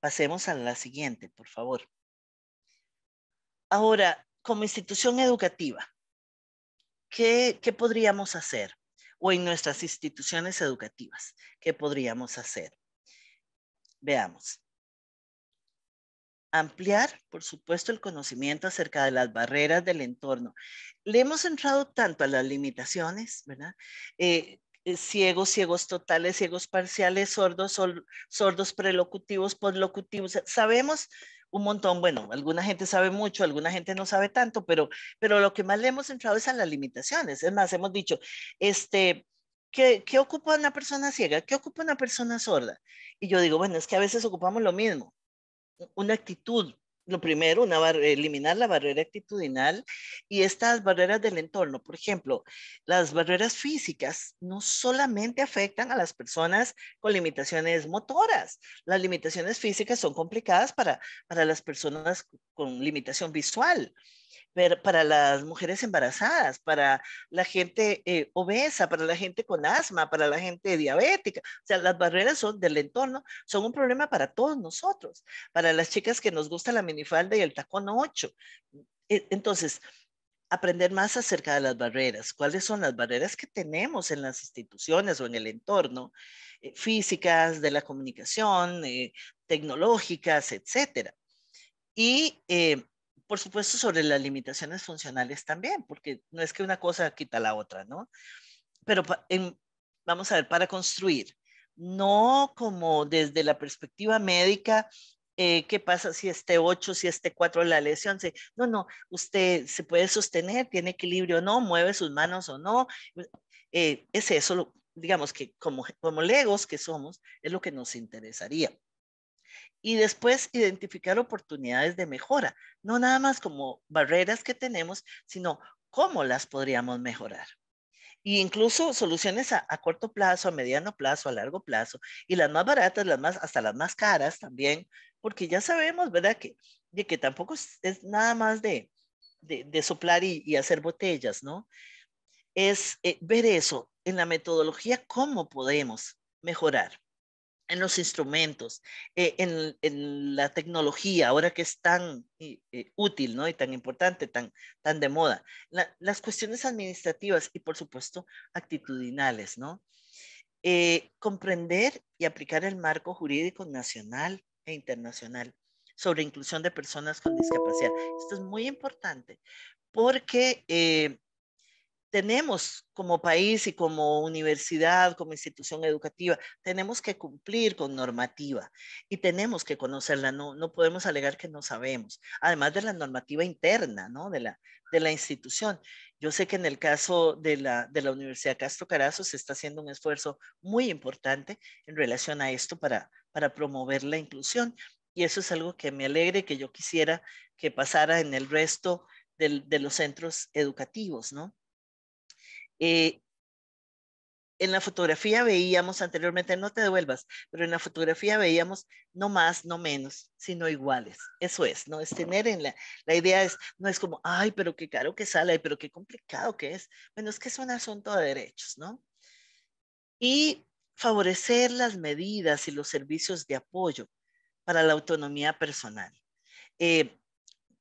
Pasemos a la siguiente, por favor. Ahora, como institución educativa, ¿qué, qué podríamos hacer? O en nuestras instituciones educativas, ¿qué podríamos hacer? Veamos ampliar, por supuesto, el conocimiento acerca de las barreras del entorno. Le hemos entrado tanto a las limitaciones, ¿verdad? Eh, eh, ciegos, ciegos totales, ciegos parciales, sordos, sordos prelocutivos, poslocutivos. Eh, sabemos un montón, bueno, alguna gente sabe mucho, alguna gente no sabe tanto, pero, pero lo que más le hemos entrado es a las limitaciones. Es más, hemos dicho, este, qué ocupa una persona ciega? ¿Qué ocupa una persona sorda? Y yo digo, bueno, es que a veces ocupamos lo mismo una actitud. Lo primero, una eliminar la barrera actitudinal y estas barreras del entorno. Por ejemplo, las barreras físicas no solamente afectan a las personas con limitaciones motoras. Las limitaciones físicas son complicadas para, para las personas con limitación visual para las mujeres embarazadas, para la gente eh, obesa, para la gente con asma, para la gente diabética. O sea, las barreras son del entorno, son un problema para todos nosotros, para las chicas que nos gusta la minifalda y el tacón 8. E, entonces, aprender más acerca de las barreras, cuáles son las barreras que tenemos en las instituciones o en el entorno, eh, físicas, de la comunicación, eh, tecnológicas, etcétera. Y por supuesto, sobre las limitaciones funcionales también, porque no es que una cosa quita la otra, ¿no? Pero vamos a ver, para construir, no como desde la perspectiva médica, eh, ¿qué pasa si este 8, si este 4 la lesión? no, no, usted se puede sostener, tiene equilibrio o no, mueve sus manos o no. Eh, es eso, digamos que como, como legos que somos, es lo que nos interesaría y después identificar oportunidades de mejora, no nada más como barreras que tenemos, sino cómo las podríamos mejorar. incluso soluciones a, corto plazo, a mediano plazo, a largo plazo, y las más baratas, las más, hasta las más caras también, porque ya sabemos, ¿verdad? Que, de que tampoco es, nada más de, de, soplar y, hacer botellas, ¿no? Es eh, ver eso en la metodología, cómo podemos mejorar en los instrumentos, eh, en, en, la tecnología, ahora que es tan eh, útil ¿no? y tan importante, tan, tan de moda. las cuestiones administrativas y, por supuesto, actitudinales, ¿no? Eh, comprender y aplicar el marco jurídico nacional e internacional sobre inclusión de personas con discapacidad. Esto es muy importante porque tenemos como país y como universidad, como institución educativa, tenemos que cumplir con normativa y tenemos que conocerla, no, no podemos alegar que no sabemos, además de la normativa interna, ¿no? De la, de la institución. Yo sé que en el caso de la, de la Universidad Castro Carazo se está haciendo un esfuerzo muy importante en relación a esto para, para promover la inclusión y eso es algo que me alegre que yo quisiera que pasara en el resto de los centros educativos, ¿no? Eh, en la fotografía veíamos anteriormente, no te devuelvas, pero en la fotografía veíamos no más, no menos, sino iguales. Eso es, ¿no? Es tener en la, la idea es, no es como, ay, pero qué caro que sale, pero qué complicado que es. Bueno, es que es un asunto de derechos, ¿no? Y favorecer las medidas y los servicios de apoyo para la autonomía personal. Eh,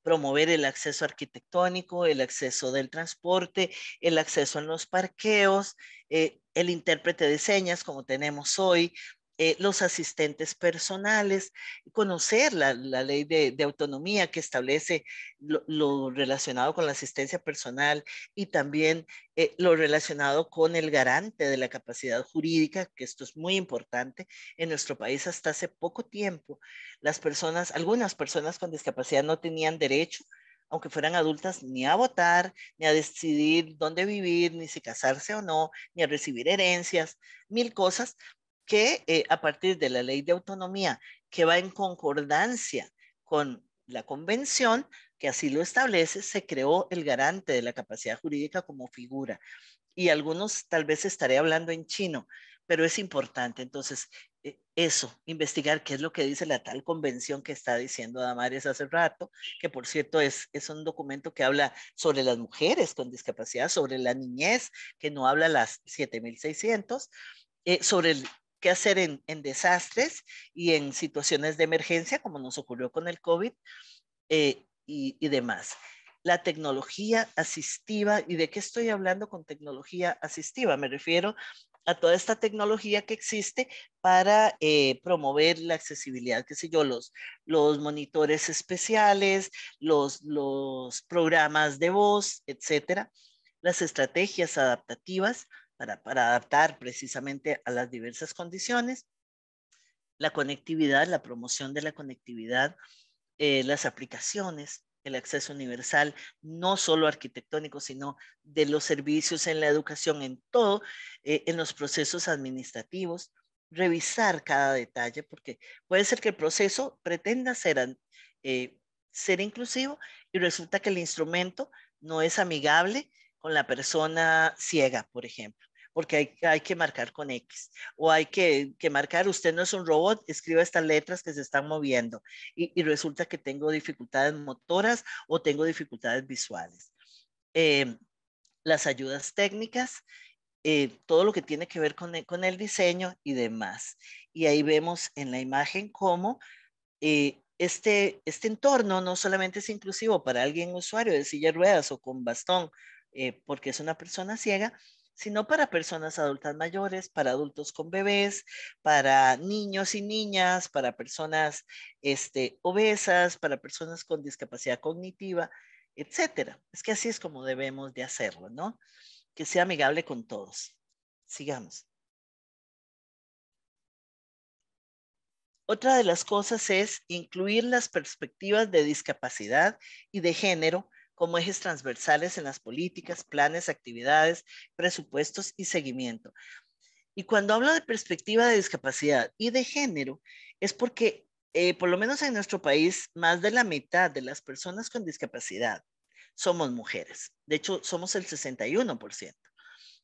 promover el acceso arquitectónico, el acceso del transporte, el acceso en los parqueos, eh, el intérprete de señas como tenemos hoy, eh, los asistentes personales, conocer la, ley de, autonomía que establece lo, relacionado con la asistencia personal y también eh, lo relacionado con el garante de la capacidad jurídica, que esto es muy importante. En nuestro país hasta hace poco tiempo, las personas, algunas personas con discapacidad no tenían derecho aunque fueran adultas, ni a votar, ni a decidir dónde vivir, ni si casarse o no, ni a recibir herencias, mil cosas, que eh, a partir de la ley de autonomía, que va en concordancia con la convención, que así lo establece, se creó el garante de la capacidad jurídica como figura. Y algunos tal vez estaré hablando en chino, pero es importante. Entonces, eh, eso, investigar qué es lo que dice la tal convención que está diciendo Damares hace rato, que por cierto es, es un documento que habla sobre las mujeres con discapacidad, sobre la niñez, que no habla las 7600, eh, sobre el qué hacer en, desastres y en situaciones de emergencia, como nos ocurrió con el COVID eh, y, demás la tecnología asistiva. ¿Y de qué estoy hablando con tecnología asistiva? Me refiero a toda esta tecnología que existe para eh, promover la accesibilidad, qué sé yo, los, monitores especiales, los, los programas de voz, etcétera, las estrategias adaptativas, para, adaptar precisamente a las diversas condiciones. La conectividad, la promoción de la conectividad, eh, las aplicaciones, el acceso universal, no solo arquitectónico, sino de los servicios en la educación, en todo, eh, en los procesos administrativos, revisar cada detalle, porque puede ser que el proceso pretenda ser, eh, ser inclusivo y resulta que el instrumento no es amigable con la persona ciega, por ejemplo, porque hay, que marcar con X o hay que, que, marcar, usted no es un robot, escriba estas letras que se están moviendo y, resulta que tengo dificultades motoras o tengo dificultades visuales. Em, las ayudas técnicas, eh, todo lo que tiene que ver e, con el, diseño y demás. Y ahí vemos en la imagen cómo eh, este, este entorno no solamente es inclusivo para alguien usuario de silla de ruedas o con bastón eh, porque es una persona ciega, sino para personas adultas mayores, para adultos con bebés, para niños y niñas, para personas este, obesas, para personas con discapacidad cognitiva, etcétera. Es que así es como debemos de hacerlo, ¿no? Que sea amigable con todos. Sigamos. Otra de las cosas es incluir las perspectivas de discapacidad y de género como ejes transversales en las políticas, planes, actividades, presupuestos y seguimiento. Y cuando hablo de perspectiva de discapacidad y de género, es porque, eh, por lo menos en nuestro país, más de la mitad de las personas con discapacidad somos mujeres. De hecho, somos el 61%.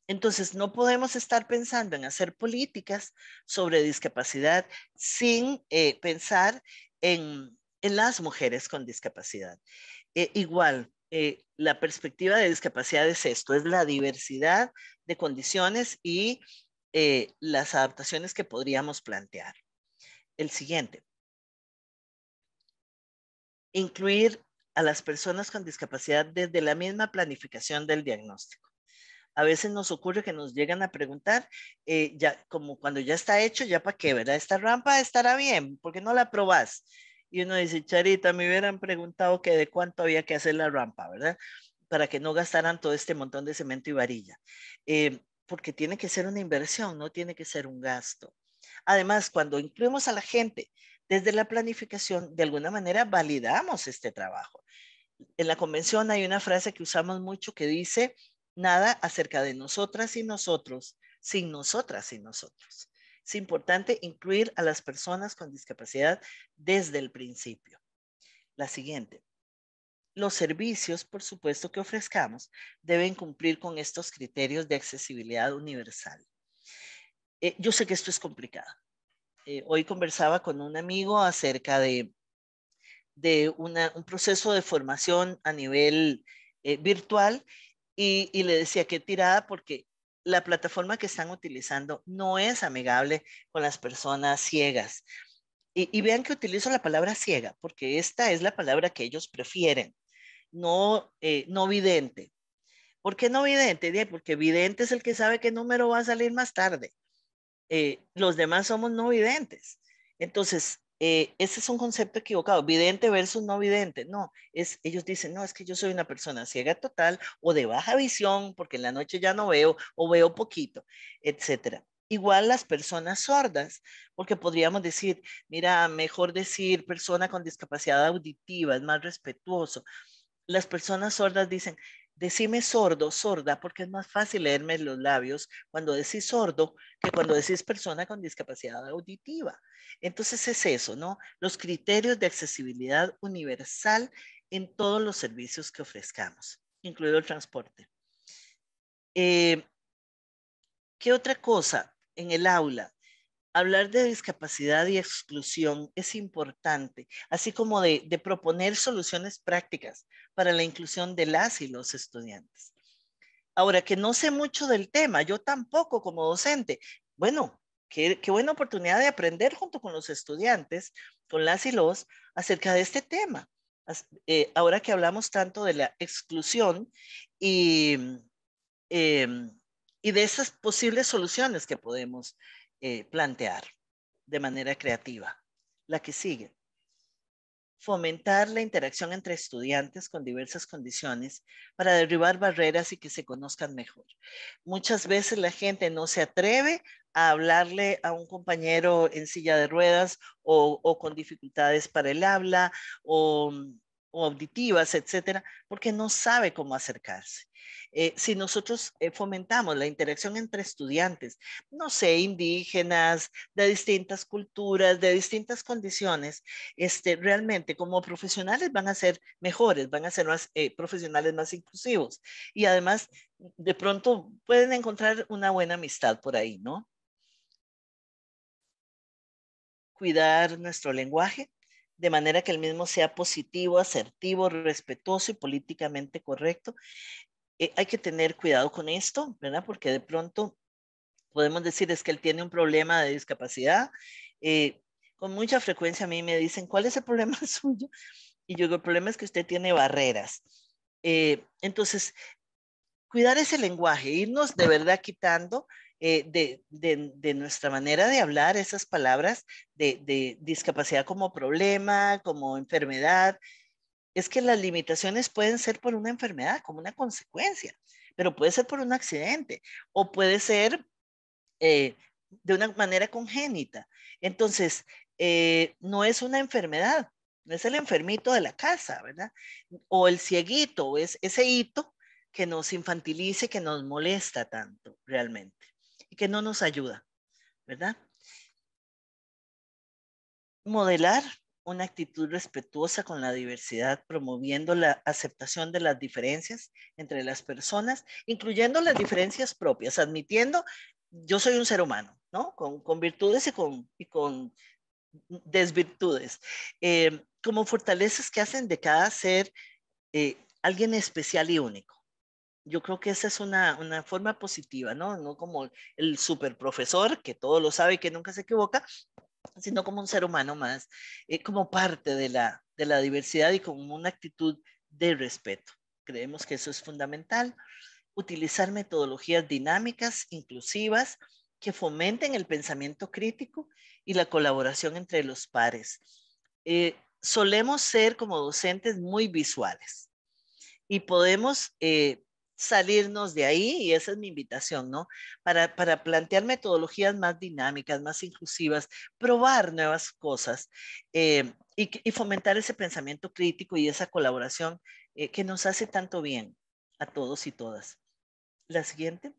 Entonces, no podemos estar pensando en hacer políticas sobre discapacidad sin eh, pensar en, las mujeres con discapacidad. Eh, igual, eh, la perspectiva de discapacidad es esto, es la diversidad de condiciones y eh, las adaptaciones que podríamos plantear. El siguiente, incluir a las personas con discapacidad desde la misma planificación del diagnóstico. A veces nos ocurre que nos llegan a preguntar, eh, ya como cuando ya está hecho, ya para qué, ¿verdad? Esta rampa estará bien, ¿por qué no la probás? Y uno dice, Charita, me hubieran preguntado que de cuánto había que hacer la rampa, ¿verdad? Para que no gastaran todo este montón de cemento y varilla. Eh, porque tiene que ser una inversión, no tiene que ser un gasto. Además, cuando incluimos a la gente desde la planificación, de alguna manera validamos este trabajo. En la convención hay una frase que usamos mucho que dice, nada acerca de nosotras y nosotros, sin nosotras y nosotros. Es importante incluir a las personas con discapacidad desde el principio. La siguiente. Los servicios, por supuesto, que ofrezcamos deben cumplir con estos criterios de accesibilidad universal. Eh, yo sé que esto es complicado. Eh, hoy conversaba con un amigo acerca de, de un proceso de formación a nivel eh, virtual y, y, le decía que tirada porque la plataforma que están utilizando no es amigable con las personas ciegas. Y, vean que utilizo la palabra ciega, porque esta es la palabra que ellos prefieren, no, eh, no vidente. ¿Por qué no vidente? Porque vidente es el que sabe qué número va a salir más tarde. Eh, los demás somos no videntes. Entonces, eh, ese es un concepto equivocado, vidente versus no vidente. No, es, ellos dicen, no, es que yo soy una persona ciega total o de baja visión porque en la noche ya no veo o veo poquito, etcétera. Igual las personas sordas, porque podríamos decir, mira, mejor decir persona con discapacidad auditiva, es más respetuoso. Las personas sordas dicen, Decime sordo, sorda, porque es más fácil leerme los labios cuando decís sordo que cuando decís persona con discapacidad auditiva. Entonces es eso, ¿no? Los criterios de accesibilidad universal en todos los servicios que ofrezcamos, incluido el transporte. Eh, ¿Qué otra cosa en el aula? hablar de discapacidad y exclusión es importante, así como de, proponer soluciones prácticas para la inclusión de las y los estudiantes. Ahora, que no sé mucho del tema, yo tampoco como docente, bueno, qué, buena oportunidad de aprender junto con los estudiantes, con las y los, acerca de este tema. Eh, ahora que hablamos tanto de la exclusión y, em, y de esas posibles soluciones que podemos eh, plantear de manera creativa. La que sigue. Fomentar la interacción entre estudiantes con diversas condiciones para derribar barreras y que se conozcan mejor. Muchas veces la gente no se atreve a hablarle a un compañero en silla de ruedas o con dificultades para el habla o o auditivas, etcétera, porque no sabe cómo acercarse. Eh, si nosotros eh, fomentamos la interacción entre estudiantes, no sé, indígenas, de distintas culturas, de distintas condiciones, este, realmente como profesionales van a ser mejores, van a ser más eh, profesionales más inclusivos y además de pronto pueden encontrar una buena amistad por ahí, ¿no? Cuidar nuestro lenguaje, de manera que el mismo sea positivo, asertivo, respetuoso y políticamente correcto. Eh, hay que tener cuidado con esto, ¿verdad? Porque de pronto podemos decir es que él tiene un problema de discapacidad. Eh, con mucha frecuencia a mí me dicen, ¿cuál es el problema suyo? Y yo digo, el problema es que usted tiene barreras. Eh, entonces, cuidar ese lenguaje, irnos de verdad quitando eh, de, nuestra manera de hablar esas palabras de, discapacidad como problema, como enfermedad, es que las limitaciones pueden ser por una enfermedad, como una consecuencia, pero puede ser por un accidente o puede ser eh, de una manera congénita. Entonces, eh, no es una enfermedad, no es el enfermito de la casa, ¿verdad? O el cieguito, es ese hito que nos infantilice, que nos molesta tanto realmente y que no nos ayuda, ¿verdad? Modelar una actitud respetuosa con la diversidad, promoviendo la aceptación de las diferencias entre las personas, incluyendo las diferencias propias, admitiendo yo soy un ser humano, ¿no? Con, virtudes y con, desvirtudes, eh, como fortalezas que hacen de cada ser eh, alguien especial y único yo creo que esa es una, una, forma positiva, ¿no? No como el super profesor que todo lo sabe y que nunca se equivoca, sino como un ser humano más, eh, como parte de la, de la diversidad y como una actitud de respeto. Creemos que eso es fundamental. Utilizar metodologías dinámicas, inclusivas, que fomenten el pensamiento crítico y la colaboración entre los pares. Eh, solemos ser como docentes muy visuales y podemos eh, salirnos de ahí y esa es mi invitación, ¿no? Para, plantear metodologías más dinámicas, más inclusivas, probar nuevas cosas eh, y, fomentar ese pensamiento crítico y esa colaboración eh, que nos hace tanto bien a todos y todas. La siguiente.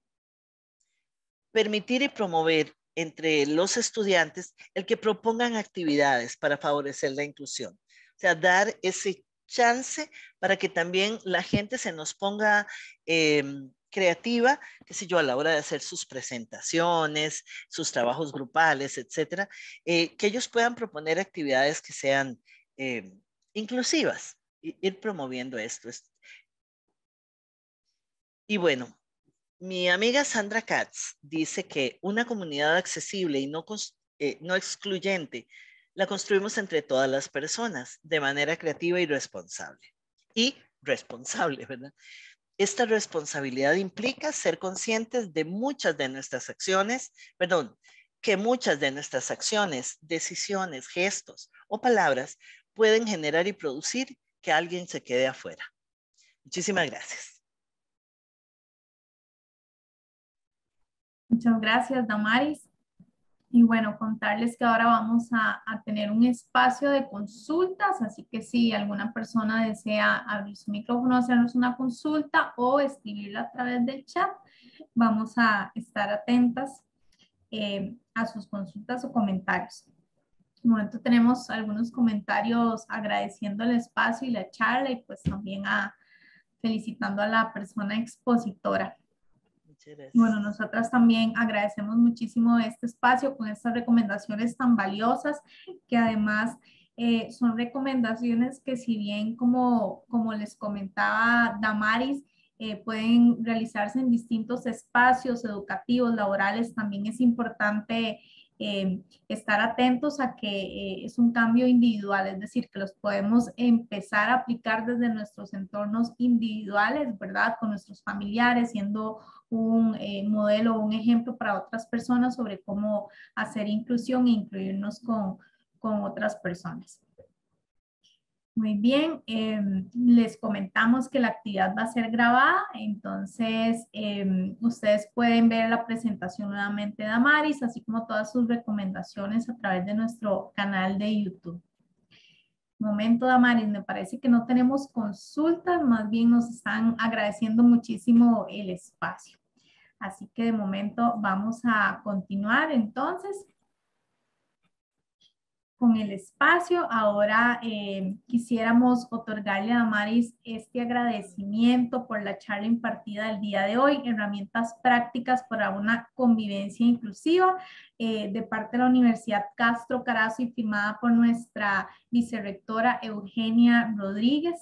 Permitir y promover entre los estudiantes el que propongan actividades para favorecer la inclusión. O sea, dar ese chance para que también la gente se nos ponga em, creativa, qué sé yo, a la hora de hacer sus presentaciones, sus trabajos grupales, etcétera, eh, que ellos puedan proponer actividades que sean em, inclusivas, ir promoviendo esto. Y bueno, mi amiga Sandra Katz dice que una comunidad accesible y no, eh, no excluyente la construimos entre todas las personas de manera creativa y responsable. Y responsable, ¿verdad? Esta responsabilidad implica ser conscientes de muchas de nuestras acciones, perdón, que muchas de nuestras acciones, decisiones, gestos o palabras pueden generar y producir que alguien se quede afuera. Muchísimas gracias. Muchas gracias, Damaris. Y bueno, contarles que ahora vamos a, tener un espacio de consultas, así que si alguna persona desea abrir su micrófono, hacernos una consulta o escribirla a través del chat, vamos a estar atentas eh, a sus consultas o comentarios. En momento tenemos algunos comentarios agradeciendo el espacio y la charla y pues también a, felicitando a la persona expositora. Bueno, nosotras también agradecemos muchísimo este espacio con estas recomendaciones tan valiosas que además... Eh, son recomendaciones que si bien como, como les comentaba Damaris, eh, pueden realizarse en distintos espacios educativos, laborales, también es importante eh, estar atentos a que eh, es un cambio individual, es decir, que los podemos empezar a aplicar desde nuestros entornos individuales, ¿verdad? Con nuestros familiares, siendo un modelo eh, modelo, un ejemplo para otras personas sobre cómo hacer inclusión e incluirnos con otras personas. Muy bien, em, les comentamos que la actividad va a ser grabada, entonces em, ustedes pueden ver la presentación nuevamente de Amaris, así como todas sus recomendaciones a través de nuestro canal de YouTube. Momento, Amaris, me parece que no tenemos consultas, más bien nos están agradeciendo muchísimo el espacio. Así que de momento vamos a continuar entonces con el espacio. Ahora eh, quisiéramos otorgarle a Maris este agradecimiento por la charla impartida el día de hoy, herramientas prácticas para una convivencia inclusiva eh, de parte de la Universidad Castro Carazo y firmada por nuestra vicerrectora Eugenia Rodríguez.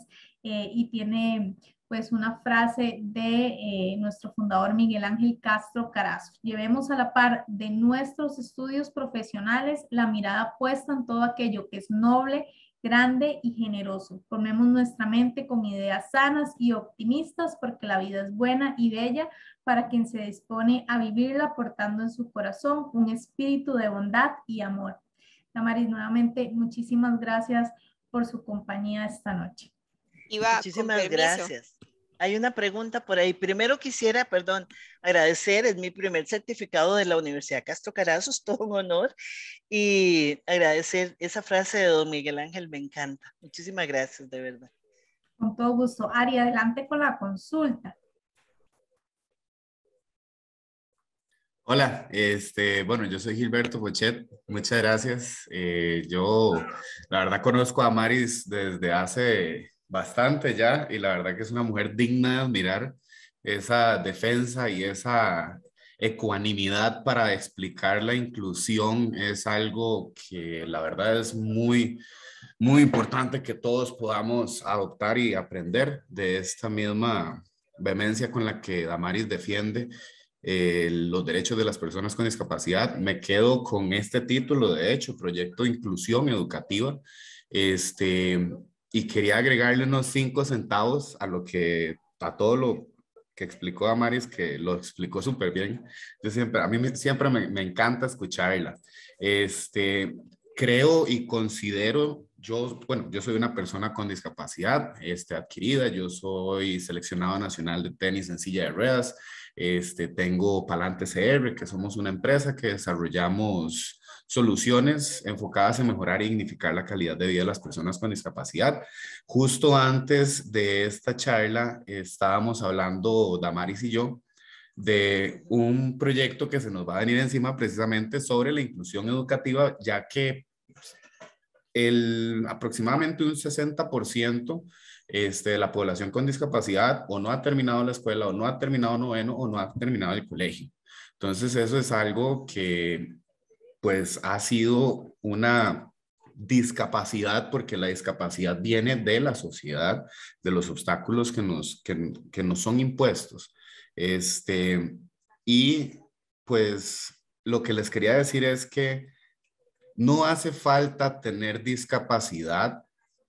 Eh, y tiene pues una frase de eh, nuestro fundador Miguel Ángel Castro Carazo. Llevemos a la par de nuestros estudios profesionales la mirada puesta en todo aquello que es noble, grande y generoso. Formemos nuestra mente con ideas sanas y optimistas porque la vida es buena y bella para quien se dispone a vivirla portando en su corazón un espíritu de bondad y amor. Damaris, nuevamente, muchísimas gracias por su compañía esta noche. Muchísimas gracias. Hay una pregunta por ahí. Primero quisiera, perdón, agradecer, es mi primer certificado de la Universidad Castro Carazo, es todo un honor, y agradecer esa frase de don Miguel Ángel, me encanta. Muchísimas gracias, de verdad. Con todo gusto. Ari, adelante con la consulta. Hola, este, bueno, yo soy Gilberto Bochet, muchas gracias. Eh, yo, la verdad, conozco a Maris desde hace bastante ya y la verdad que es una mujer digna de admirar esa defensa y esa ecuanimidad para explicar la inclusión es algo que la verdad es muy, muy importante que todos podamos adoptar y aprender de esta misma vehemencia con la que Damaris defiende eh, los derechos de las personas con discapacidad. Me quedo con este título, de hecho, Proyecto Inclusión Educativa. Este, y quería agregarle unos cinco centavos a lo que, a todo lo que explicó Amaris, que lo explicó súper bien. siempre, a mí siempre me, encanta escucharla. Este, creo y considero, yo, bueno, yo soy una persona con discapacidad este, adquirida, yo soy seleccionado nacional de tenis en silla de ruedas, este, tengo Palante CR, que somos una empresa que desarrollamos soluciones enfocadas en mejorar y dignificar la calidad de vida de las personas con discapacidad. Justo antes de esta charla estábamos hablando, Damaris y yo, de un proyecto que se nos va a venir encima precisamente sobre la inclusión educativa, ya que el, aproximadamente un 60% este, de la población con discapacidad o no ha terminado la escuela o no ha terminado noveno o no ha terminado el colegio. Entonces eso es algo que pues ha sido una discapacidad, porque la discapacidad viene de la sociedad, de los obstáculos que nos, que, son impuestos. Este, y pues lo que les quería decir es que no hace falta tener discapacidad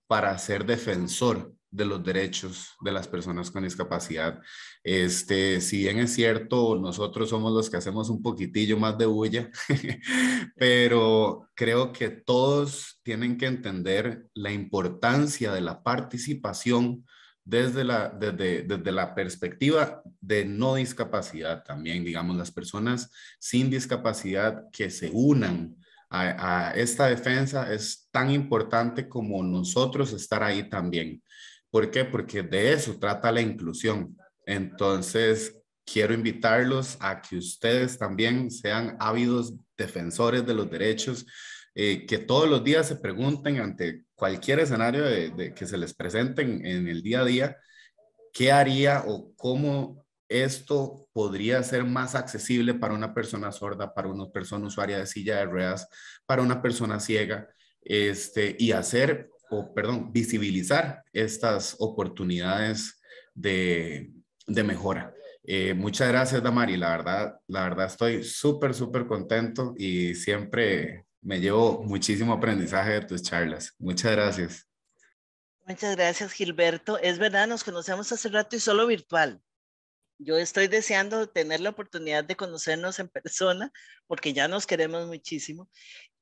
para ser defensor de los derechos de las personas con discapacidad. Este, si bien es cierto, nosotros somos los que hacemos un poquitillo más de bulla, pero creo que todos tienen que entender la importancia de la participación desde la, desde, desde la perspectiva de no discapacidad también, digamos, las personas sin discapacidad que se unan a, a esta defensa es tan importante como nosotros estar ahí también. ¿Por qué? Porque de eso trata la inclusión. Entonces, quiero invitarlos a que ustedes también sean ávidos defensores de los derechos, eh, que todos los días se pregunten ante cualquier escenario de, que se les presenten en el día a día, qué haría o cómo esto podría ser más accesible para una persona sorda, para una persona usuaria de silla de ruedas, para una persona ciega, este, y hacer o perdón, visibilizar estas oportunidades de, de mejora. Eh, muchas gracias, Damari. La verdad, la verdad estoy súper, súper contento y siempre me llevo muchísimo aprendizaje de tus charlas. Muchas gracias. Muchas gracias, Gilberto. Es verdad, nos conocemos hace rato y solo virtual. Yo estoy deseando tener la oportunidad de conocernos en persona porque ya nos queremos muchísimo.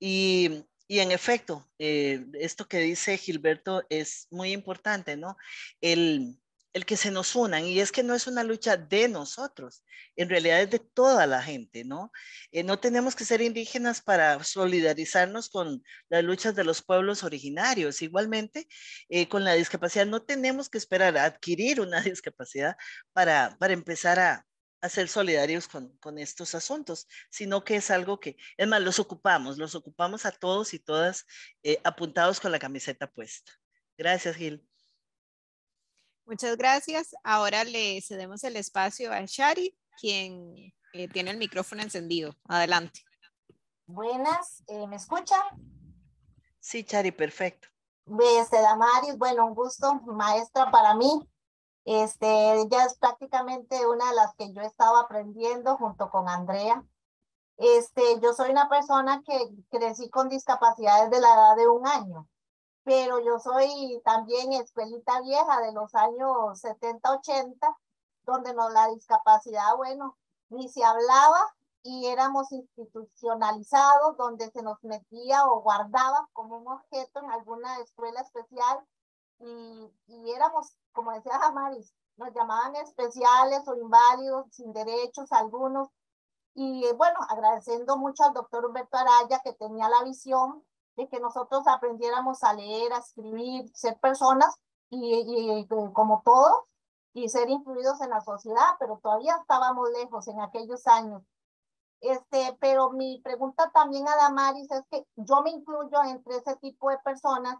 Y y en efecto, eh, esto que dice Gilberto es muy importante, ¿no? El, que se nos unan. Y es que no es una lucha de nosotros, en realidad es de toda la gente, ¿no? Eh, no tenemos que ser indígenas para solidarizarnos con las luchas de los pueblos originarios. Igualmente, eh, con la discapacidad, no tenemos que esperar a adquirir una discapacidad para empezar a, hacer ser solidarios con, estos asuntos, sino que es algo que, es más, los ocupamos, los ocupamos a todos y todas eh, apuntados con la camiseta puesta. Gracias, Gil. Muchas gracias. Ahora le cedemos el espacio a Shari, quien eh, tiene el micrófono encendido. Adelante. Buenas, eh, ¿me escuchan? Sí, Shari, perfecto. Damaris, bueno, un gusto, maestra, para mí este, ella es prácticamente una de las que yo estaba aprendiendo junto con Andrea. Este, yo soy una persona que crecí con discapacidades de la edad de un año, pero yo soy también escuelita vieja de los años 70, 80, donde no, la discapacidad, bueno, ni se hablaba y éramos institucionalizados, donde se nos metía o guardaba como un objeto en alguna escuela especial y éramos como decía Jamaris, nos llamaban especiales o inválidos, sin derechos algunos. Y bueno, agradeciendo mucho al doctor Humberto Araya que tenía la visión de que nosotros aprendiéramos a leer, a escribir, ser personas y, como todos, y ser incluidos en la sociedad, pero todavía estábamos lejos en aquellos años. Este, pero mi pregunta también a Damaris es que yo me incluyo entre ese tipo de personas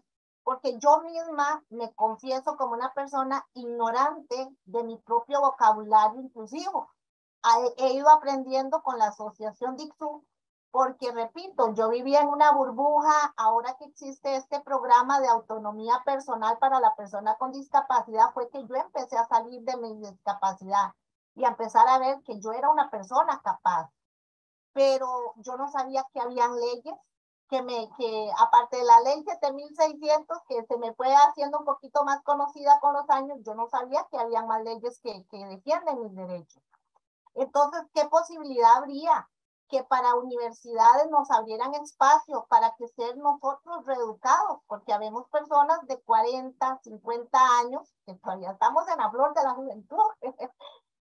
porque yo misma me confieso como una persona ignorante de mi propio vocabulario inclusivo. He ido aprendiendo con la asociación Dixu, porque repito, yo vivía en una burbuja, ahora que existe este programa de autonomía personal para la persona con discapacidad, fue que yo empecé a salir de mi discapacidad y a empezar a ver que yo era una persona capaz, pero yo no sabía que habían leyes que me, que aparte de la ley 7600, que se me fue haciendo un poquito más conocida con los años, yo no sabía que había más leyes que, que defienden mis derechos. Entonces, ¿qué posibilidad habría que para universidades nos abrieran espacio para que ser nosotros reeducados? Porque habemos personas de 40, 50 años, que todavía estamos en la flor de la juventud,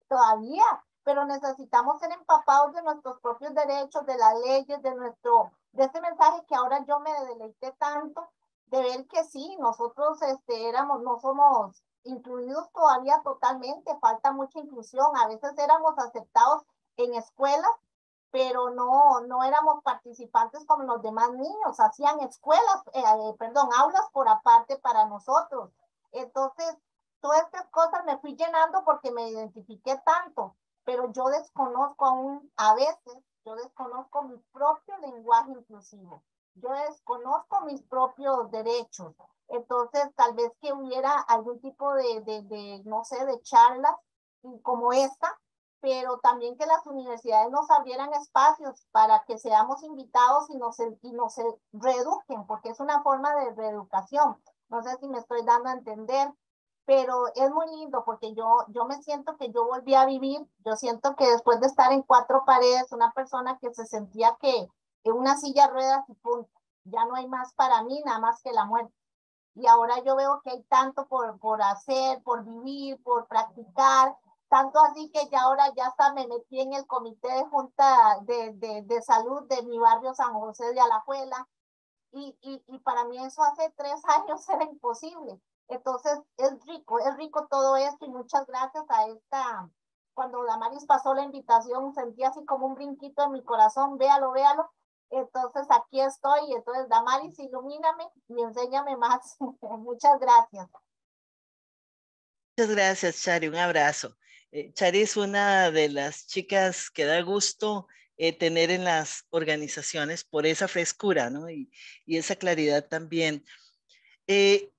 todavía pero necesitamos ser empapados de nuestros propios derechos, de las leyes, de nuestro, de ese mensaje que ahora yo me deleité tanto de ver que sí, nosotros este, éramos, no somos incluidos todavía totalmente, falta mucha inclusión, a veces éramos aceptados en escuelas, pero no, no éramos participantes como los demás niños, hacían escuelas, eh, perdón, aulas por aparte para nosotros. Entonces, todas estas cosas me fui llenando porque me identifiqué tanto pero yo desconozco aún, a veces, yo desconozco mi propio lenguaje inclusivo, yo desconozco mis propios derechos. Entonces, tal vez que hubiera algún tipo de, no sé, de charlas como esta, pero también que las universidades nos abrieran espacios para que seamos invitados y nos, y nos reeduquen, porque es una forma de reeducación. No sé si me estoy dando a entender pero es muy lindo porque yo, yo me siento que yo volví a vivir, yo siento que después de estar en cuatro paredes, una persona que se sentía que en una silla ruedas y punto, ya no hay más para mí, nada más que la muerte. Y ahora yo veo que hay tanto por, por hacer, por vivir, por practicar, tanto así que ya ahora ya hasta me metí en el comité de junta de, de, de salud de mi barrio San José de Alajuela. Y, y, y para mí eso hace tres años era imposible entonces, es rico, es rico todo esto y muchas gracias a esta, cuando la pasó la invitación, sentí así como un brinquito en mi corazón, véalo, véalo. Entonces aquí estoy, entonces Damaris, ilumíname y enséñame más. muchas gracias. Muchas gracias, Chari, un abrazo. Eh, es una de las chicas que da gusto eh, tener en las organizaciones por esa frescura ¿no? y, y esa claridad también. Eh,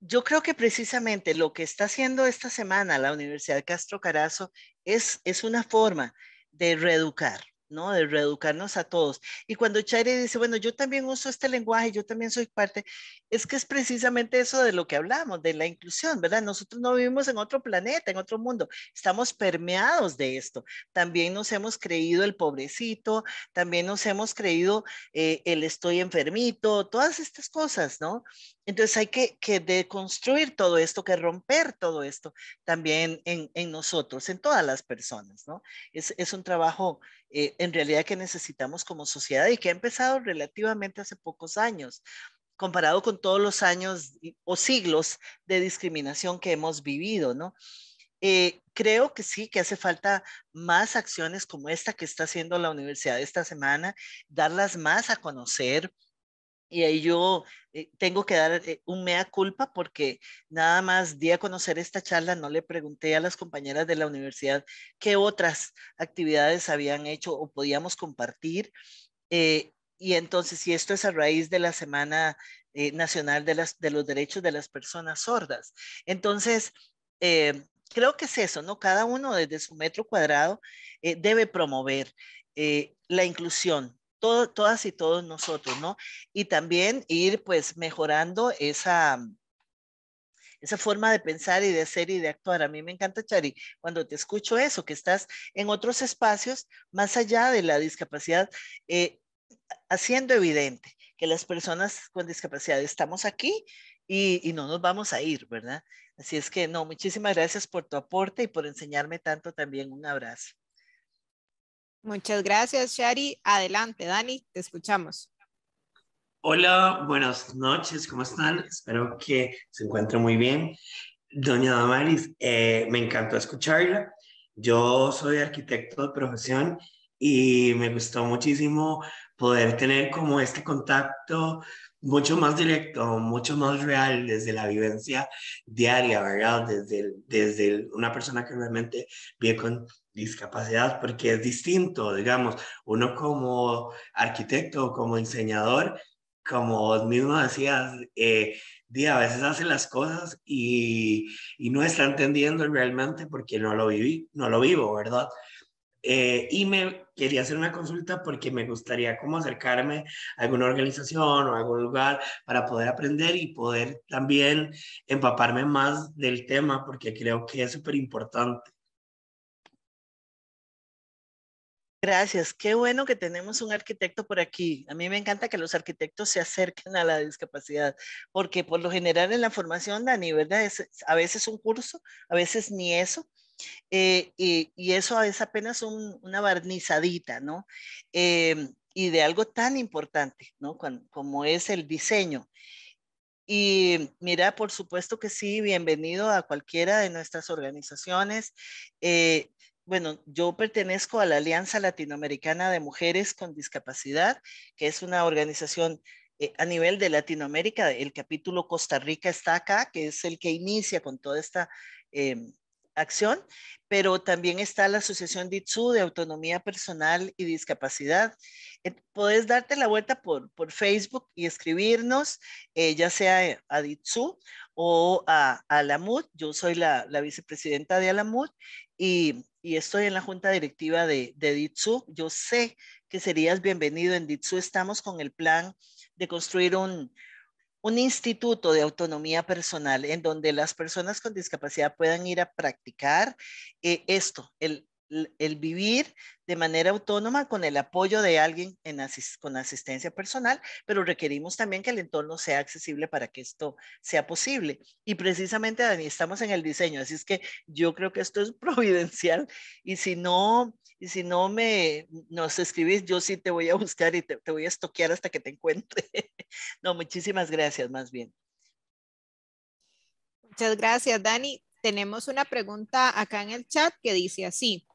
yo creo que precisamente lo que está haciendo esta semana la Universidad Castro Carazo es, es una forma de reeducar, ¿no? De reeducarnos a todos. Y cuando Chaire dice, bueno, yo también uso este lenguaje, yo también soy parte, es que es precisamente eso de lo que hablamos, de la inclusión, ¿verdad? Nosotros no vivimos en otro planeta, en otro mundo, estamos permeados de esto. También nos hemos creído el pobrecito, también nos hemos creído eh, el estoy enfermito, todas estas cosas, ¿no? Entonces hay que, que deconstruir todo esto, que romper todo esto también en, en nosotros, en todas las personas, ¿no? Es, es un trabajo eh, en realidad que necesitamos como sociedad y que ha empezado relativamente hace pocos años, comparado con todos los años o siglos de discriminación que hemos vivido, ¿no? Eh, creo que sí, que hace falta más acciones como esta que está haciendo la universidad esta semana, darlas más a conocer, y ahí yo eh, tengo que dar eh, un mea culpa porque nada más di a conocer esta charla, no le pregunté a las compañeras de la universidad qué otras actividades habían hecho o podíamos compartir. Eh, y entonces, si esto es a raíz de la Semana Nacional de, de los Derechos de las Personas Sordas. Entonces, creo que es eso, ¿no? Cada uno desde su metro cuadrado debe promover la inclusión, todas y todos nosotros, ¿no? Y también ir pues mejorando esa, esa forma de pensar y de hacer y de actuar. A mí me encanta, Chari, cuando te escucho eso, que estás en otros espacios más allá de la discapacidad, eh, haciendo evidente que las personas con discapacidad estamos aquí y, no nos vamos a ir, ¿verdad? Así es que no, muchísimas gracias por tu aporte y por enseñarme tanto también. Un abrazo. Muchas gracias, Shari. Adelante, Dani, te escuchamos. Hola, buenas noches, ¿cómo están? Espero que se encuentren muy bien. Doña Damaris, eh, me encantó escucharla. Yo soy arquitecto de profesión y me gustó muchísimo poder tener como este contacto mucho más directo, mucho más real desde la vivencia diaria, ¿verdad? Desde, desde una persona que realmente vive con discapacidad, porque es distinto, digamos, uno como arquitecto, como diseñador, como vos mismo decías, eh, a veces hace las cosas y, y, no está entendiendo realmente porque no lo viví, no lo vivo, ¿verdad? Eh, y me quería hacer una consulta porque me gustaría cómo acercarme a alguna organización o a algún lugar para poder aprender y poder también empaparme más del tema porque creo que es súper importante. Gracias, qué bueno que tenemos un arquitecto por aquí. A mí me encanta que los arquitectos se acerquen a la discapacidad, porque por lo general en la formación, Dani, ¿verdad? Es, a veces un curso, a veces ni eso, eh, y, eso es apenas una barnizadita, ¿no? Em, y de algo tan importante, ¿no? como es el diseño. Y mira, por supuesto que sí, bienvenido a cualquiera de nuestras organizaciones. Eh, bueno, yo pertenezco a la Alianza Latinoamericana de Mujeres con Discapacidad, que es una organización eh, a nivel de Latinoamérica. El capítulo Costa Rica está acá, que es el que inicia con toda esta em, acción, pero también está la Asociación DITSU de Autonomía Personal y Discapacidad. Eh, Podés darte la vuelta por, Facebook y escribirnos, eh, ya sea a DITSU o a, Yo soy la, vicepresidenta de Alamud y, y, estoy en la junta directiva de, de DITSU. Yo sé que serías bienvenido en DITSU. Estamos con el plan de construir un, un instituto de autonomía personal en donde las personas con discapacidad puedan ir a practicar eh, esto, el el vivir de manera autónoma con el apoyo de alguien en con asistencia personal, pero requerimos también que el entorno sea accesible para que esto sea posible. Y precisamente, Dani, estamos en el diseño, así es que yo creo que esto es providencial y si no, y si no me nos escribís, yo sí te voy a buscar y te, te voy a estoquear hasta que te encuentre. no, muchísimas gracias más bien. Muchas gracias, Dani. Tenemos una pregunta acá en el chat que dice así.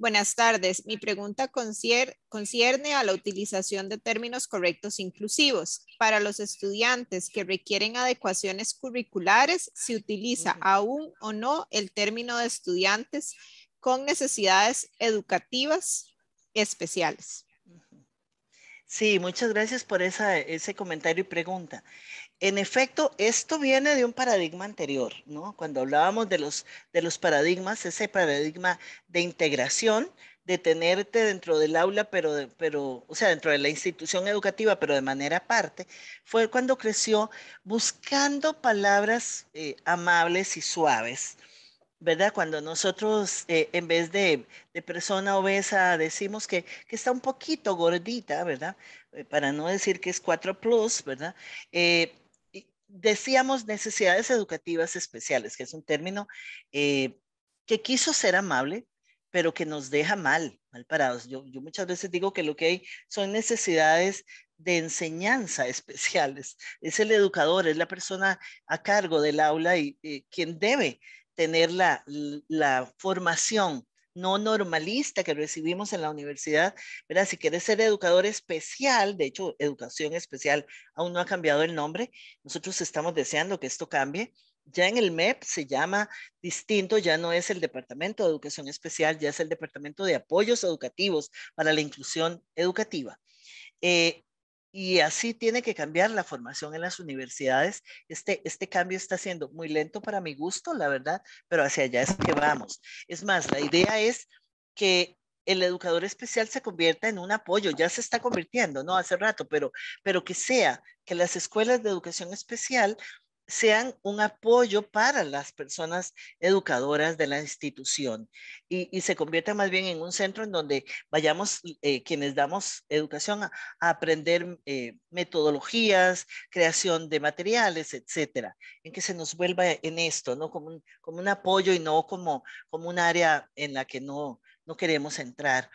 Buenas tardes. Mi pregunta concierne a la utilización de términos correctos e inclusivos. Para los estudiantes que requieren adecuaciones curriculares, ¿se utiliza aún o no el término de estudiantes con necesidades educativas especiales? Sí, muchas gracias por ese comentario y pregunta. En efecto, esto viene de un paradigma anterior, ¿no? Cuando hablábamos de los, de los paradigmas, ese paradigma de integración, de tenerte dentro del aula, pero, pero, o sea, dentro de la institución educativa, pero de manera aparte, fue cuando creció buscando palabras eh, amables y suaves, ¿verdad? Cuando nosotros, eh, en vez de, de, persona obesa, decimos que, que, está un poquito gordita, ¿verdad? Eh, para no decir que es 4 plus, ¿verdad? decíamos necesidades educativas especiales, que es un término eh, que quiso ser amable, pero que nos deja mal, mal parados. Yo, muchas veces digo que lo que hay son necesidades de enseñanza especiales. Es el educador, es la persona a cargo del aula y eh, quien debe tener la, la formación no normalista que recibimos en la universidad, ¿verdad? Si quieres ser educador especial, de hecho, educación especial aún no ha cambiado el nombre, nosotros estamos deseando que esto cambie. Ya en el MEP se llama distinto, ya no es el Departamento de Educación Especial, ya es el Departamento de Apoyos Educativos para la Inclusión Educativa. Eh, y así tiene que cambiar la formación en las universidades. Este, este cambio está siendo muy lento para mi gusto, la verdad, pero hacia allá es que vamos. Es más, la idea es que el educador especial se convierta en un apoyo, ya se está convirtiendo, ¿no? Hace rato, pero, pero que sea, que las escuelas de educación especial sean un apoyo para las personas educadoras de la institución y, se convierta más bien en un centro en donde vayamos eh, quienes damos educación a, aprender eh, metodologías, creación de materiales, etcétera, en que se nos vuelva en esto, ¿no? Como un, apoyo y no como, un área en la que no, queremos entrar.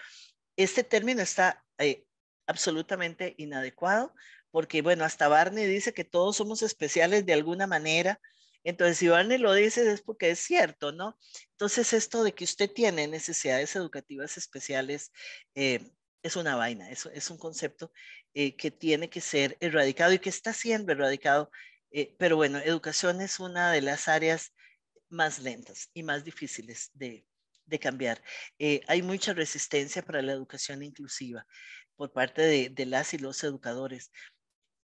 Este término está eh, absolutamente inadecuado porque bueno, hasta Barney dice que todos somos especiales de alguna manera. Entonces, si Barney lo dice es porque es cierto, ¿no? Entonces, esto de que usted tiene necesidades educativas especiales eh, es una vaina, es, es un concepto eh, que tiene que ser erradicado y que está siendo erradicado. Eh, pero bueno, educación es una de las áreas más lentas y más difíciles de, cambiar. hay mucha resistencia para la educación inclusiva por parte de, las y los educadores.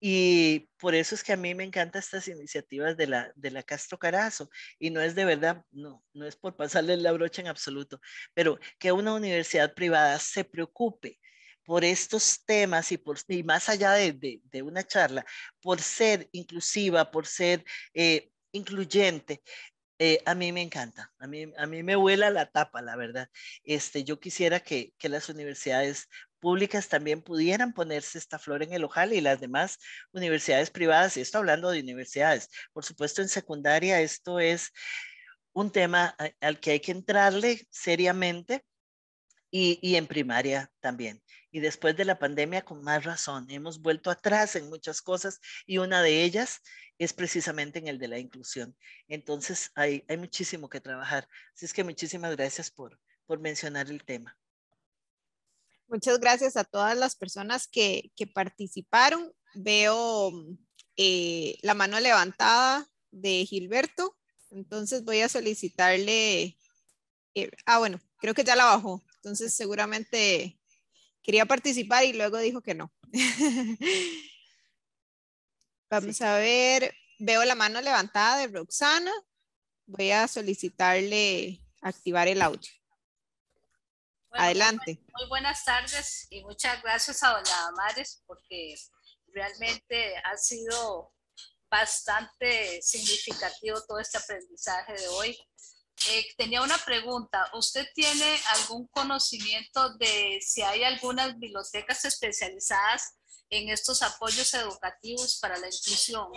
Y por eso es que a mí me encantan estas iniciativas de la, de la Castro Carazo. Y no es de verdad, no, no es por pasarle la brocha en absoluto, pero que una universidad privada se preocupe por estos temas y, por, y más allá de, una charla, por ser inclusiva, por ser eh, incluyente, eh, a mí me encanta, a mí, a mí me vuela la tapa, la verdad. Este, yo quisiera que, que las universidades públicas también pudieran ponerse esta flor en el ojal y las demás universidades privadas, y esto hablando de universidades, por supuesto en secundaria esto es un tema al que hay que entrarle seriamente y, en primaria también. Y después de la pandemia, con más razón, hemos vuelto atrás en muchas cosas y una de ellas es precisamente en el de la inclusión. Entonces, hay, muchísimo que trabajar. Así es que muchísimas gracias por mencionar el tema. Muchas gracias a todas las personas que, participaron. Veo mm, eh, la mano levantada de Gilberto, entonces voy a solicitarle... Eh, ah, bueno, creo que ya la bajó, entonces seguramente quería participar y luego dijo que no. Vamos a ver, veo la mano levantada de Roxana. Voy a solicitarle activar el audio. Adelante. Muy, buenas tardes y muchas gracias a Doña Amares porque realmente ha sido bastante significativo todo este aprendizaje de hoy. Eh, tenía una pregunta. ¿Usted tiene algún conocimiento de si hay algunas bibliotecas especializadas en estos apoyos educativos para la inclusión?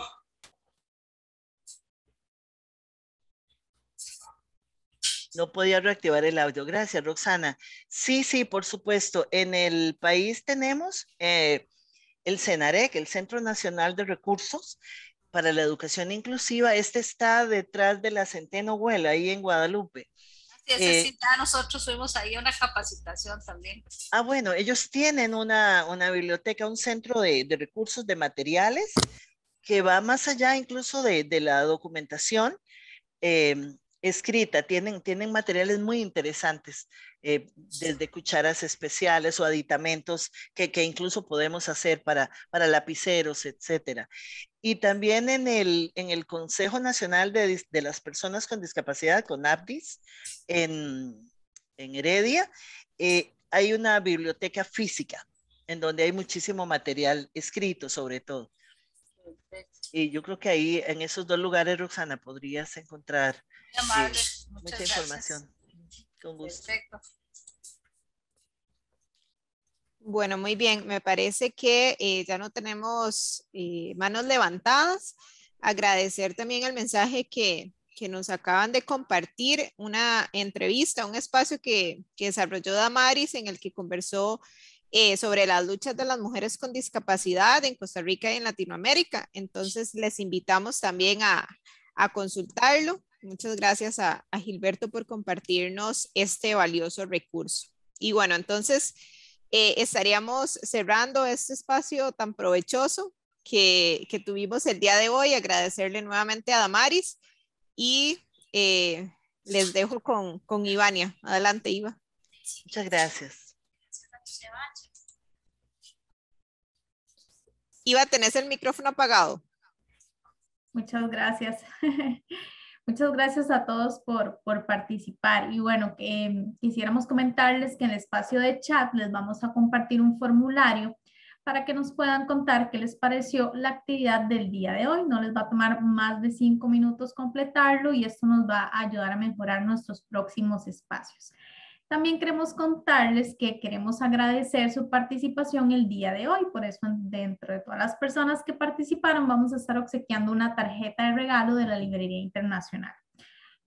No podía reactivar el audio. Gracias, Roxana. Sí, sí, por supuesto. En el país tenemos eh, el CENAREC, el Centro Nacional de Recursos para la Educación Inclusiva. Este está detrás de la Centeno Huela, ahí en Guadalupe. Eh, nosotros fuimos ahí a una capacitación también. Ah, bueno, ellos tienen una, biblioteca, un centro de, recursos de materiales que va más allá incluso de, la documentación. Em, escrita, tienen, tienen materiales muy interesantes, eh, desde cucharas especiales o aditamentos que, que, incluso podemos hacer para, para lapiceros, etcétera. Y también en el, en el Consejo Nacional de, de las Personas con Discapacidad, con APDIS, en, en Heredia, eh, hay una biblioteca física en donde hay muchísimo material escrito sobre todo. Y yo creo que ahí, en esos dos lugares, Roxana, podrías encontrar mucha información. Con gusto. Bueno, muy bien. Me parece que eh, ya no tenemos eh, manos levantadas. Agradecer también el mensaje que, nos acaban de compartir, una entrevista, un espacio que, desarrolló Damaris en el que conversó eh, sobre las luchas de las mujeres con discapacidad en Costa Rica y en Latinoamérica. Entonces, les invitamos también a, a consultarlo. Muchas gracias a, Gilberto por compartirnos este valioso recurso. Y bueno, entonces eh, estaríamos cerrando este espacio tan provechoso que, tuvimos el día de hoy. Agradecerle nuevamente a Damaris y eh, les dejo con, con Ivania. Adelante, Iva. Muchas gracias. Iva, tenés el micrófono apagado. Muchas gracias. Muchas gracias a todos por, participar. Y bueno, em, quisiéramos comentarles que en el espacio de chat les vamos a compartir un formulario para que nos puedan contar qué les pareció la actividad del día de hoy. No les va a tomar más de cinco minutos completarlo y esto nos va a ayudar a mejorar nuestros próximos espacios. También queremos contarles que queremos agradecer su participación el día de hoy. Por eso, dentro de todas las personas que participaron, vamos a estar obsequiando una tarjeta de regalo de la Librería Internacional.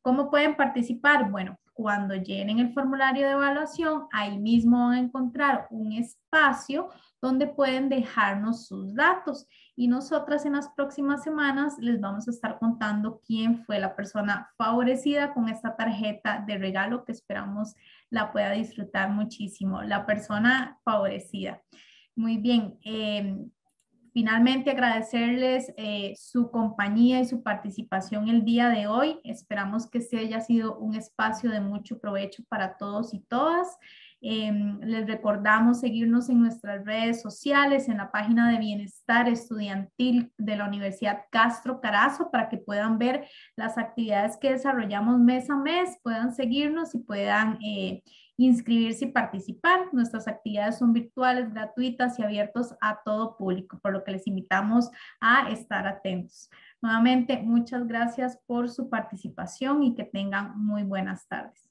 ¿Cómo pueden participar? Bueno, cuando llenen el formulario de evaluación, ahí mismo van a encontrar un espacio donde pueden dejarnos sus datos y nosotras en las próximas semanas les vamos a estar contando quién fue la persona favorecida con esta tarjeta de regalo que esperamos la pueda disfrutar muchísimo, la persona favorecida. Muy bien. Eh, finalmente agradecerles eh, su compañía y su participación el día de hoy. Esperamos que este haya sido un espacio de mucho provecho para todos y todas. Em, les recordamos seguirnos en nuestras redes sociales, en la página de Bienestar Estudiantil de la Universidad Castro Carazo, para que puedan ver las actividades que desarrollamos mes a mes, puedan seguirnos y puedan eh, inscribirse y participar. Nuestras actividades son virtuales, gratuitas y abiertos a todo público, por lo que les invitamos a estar atentos. Nuevamente, muchas gracias por su participación y que tengan muy buenas tardes.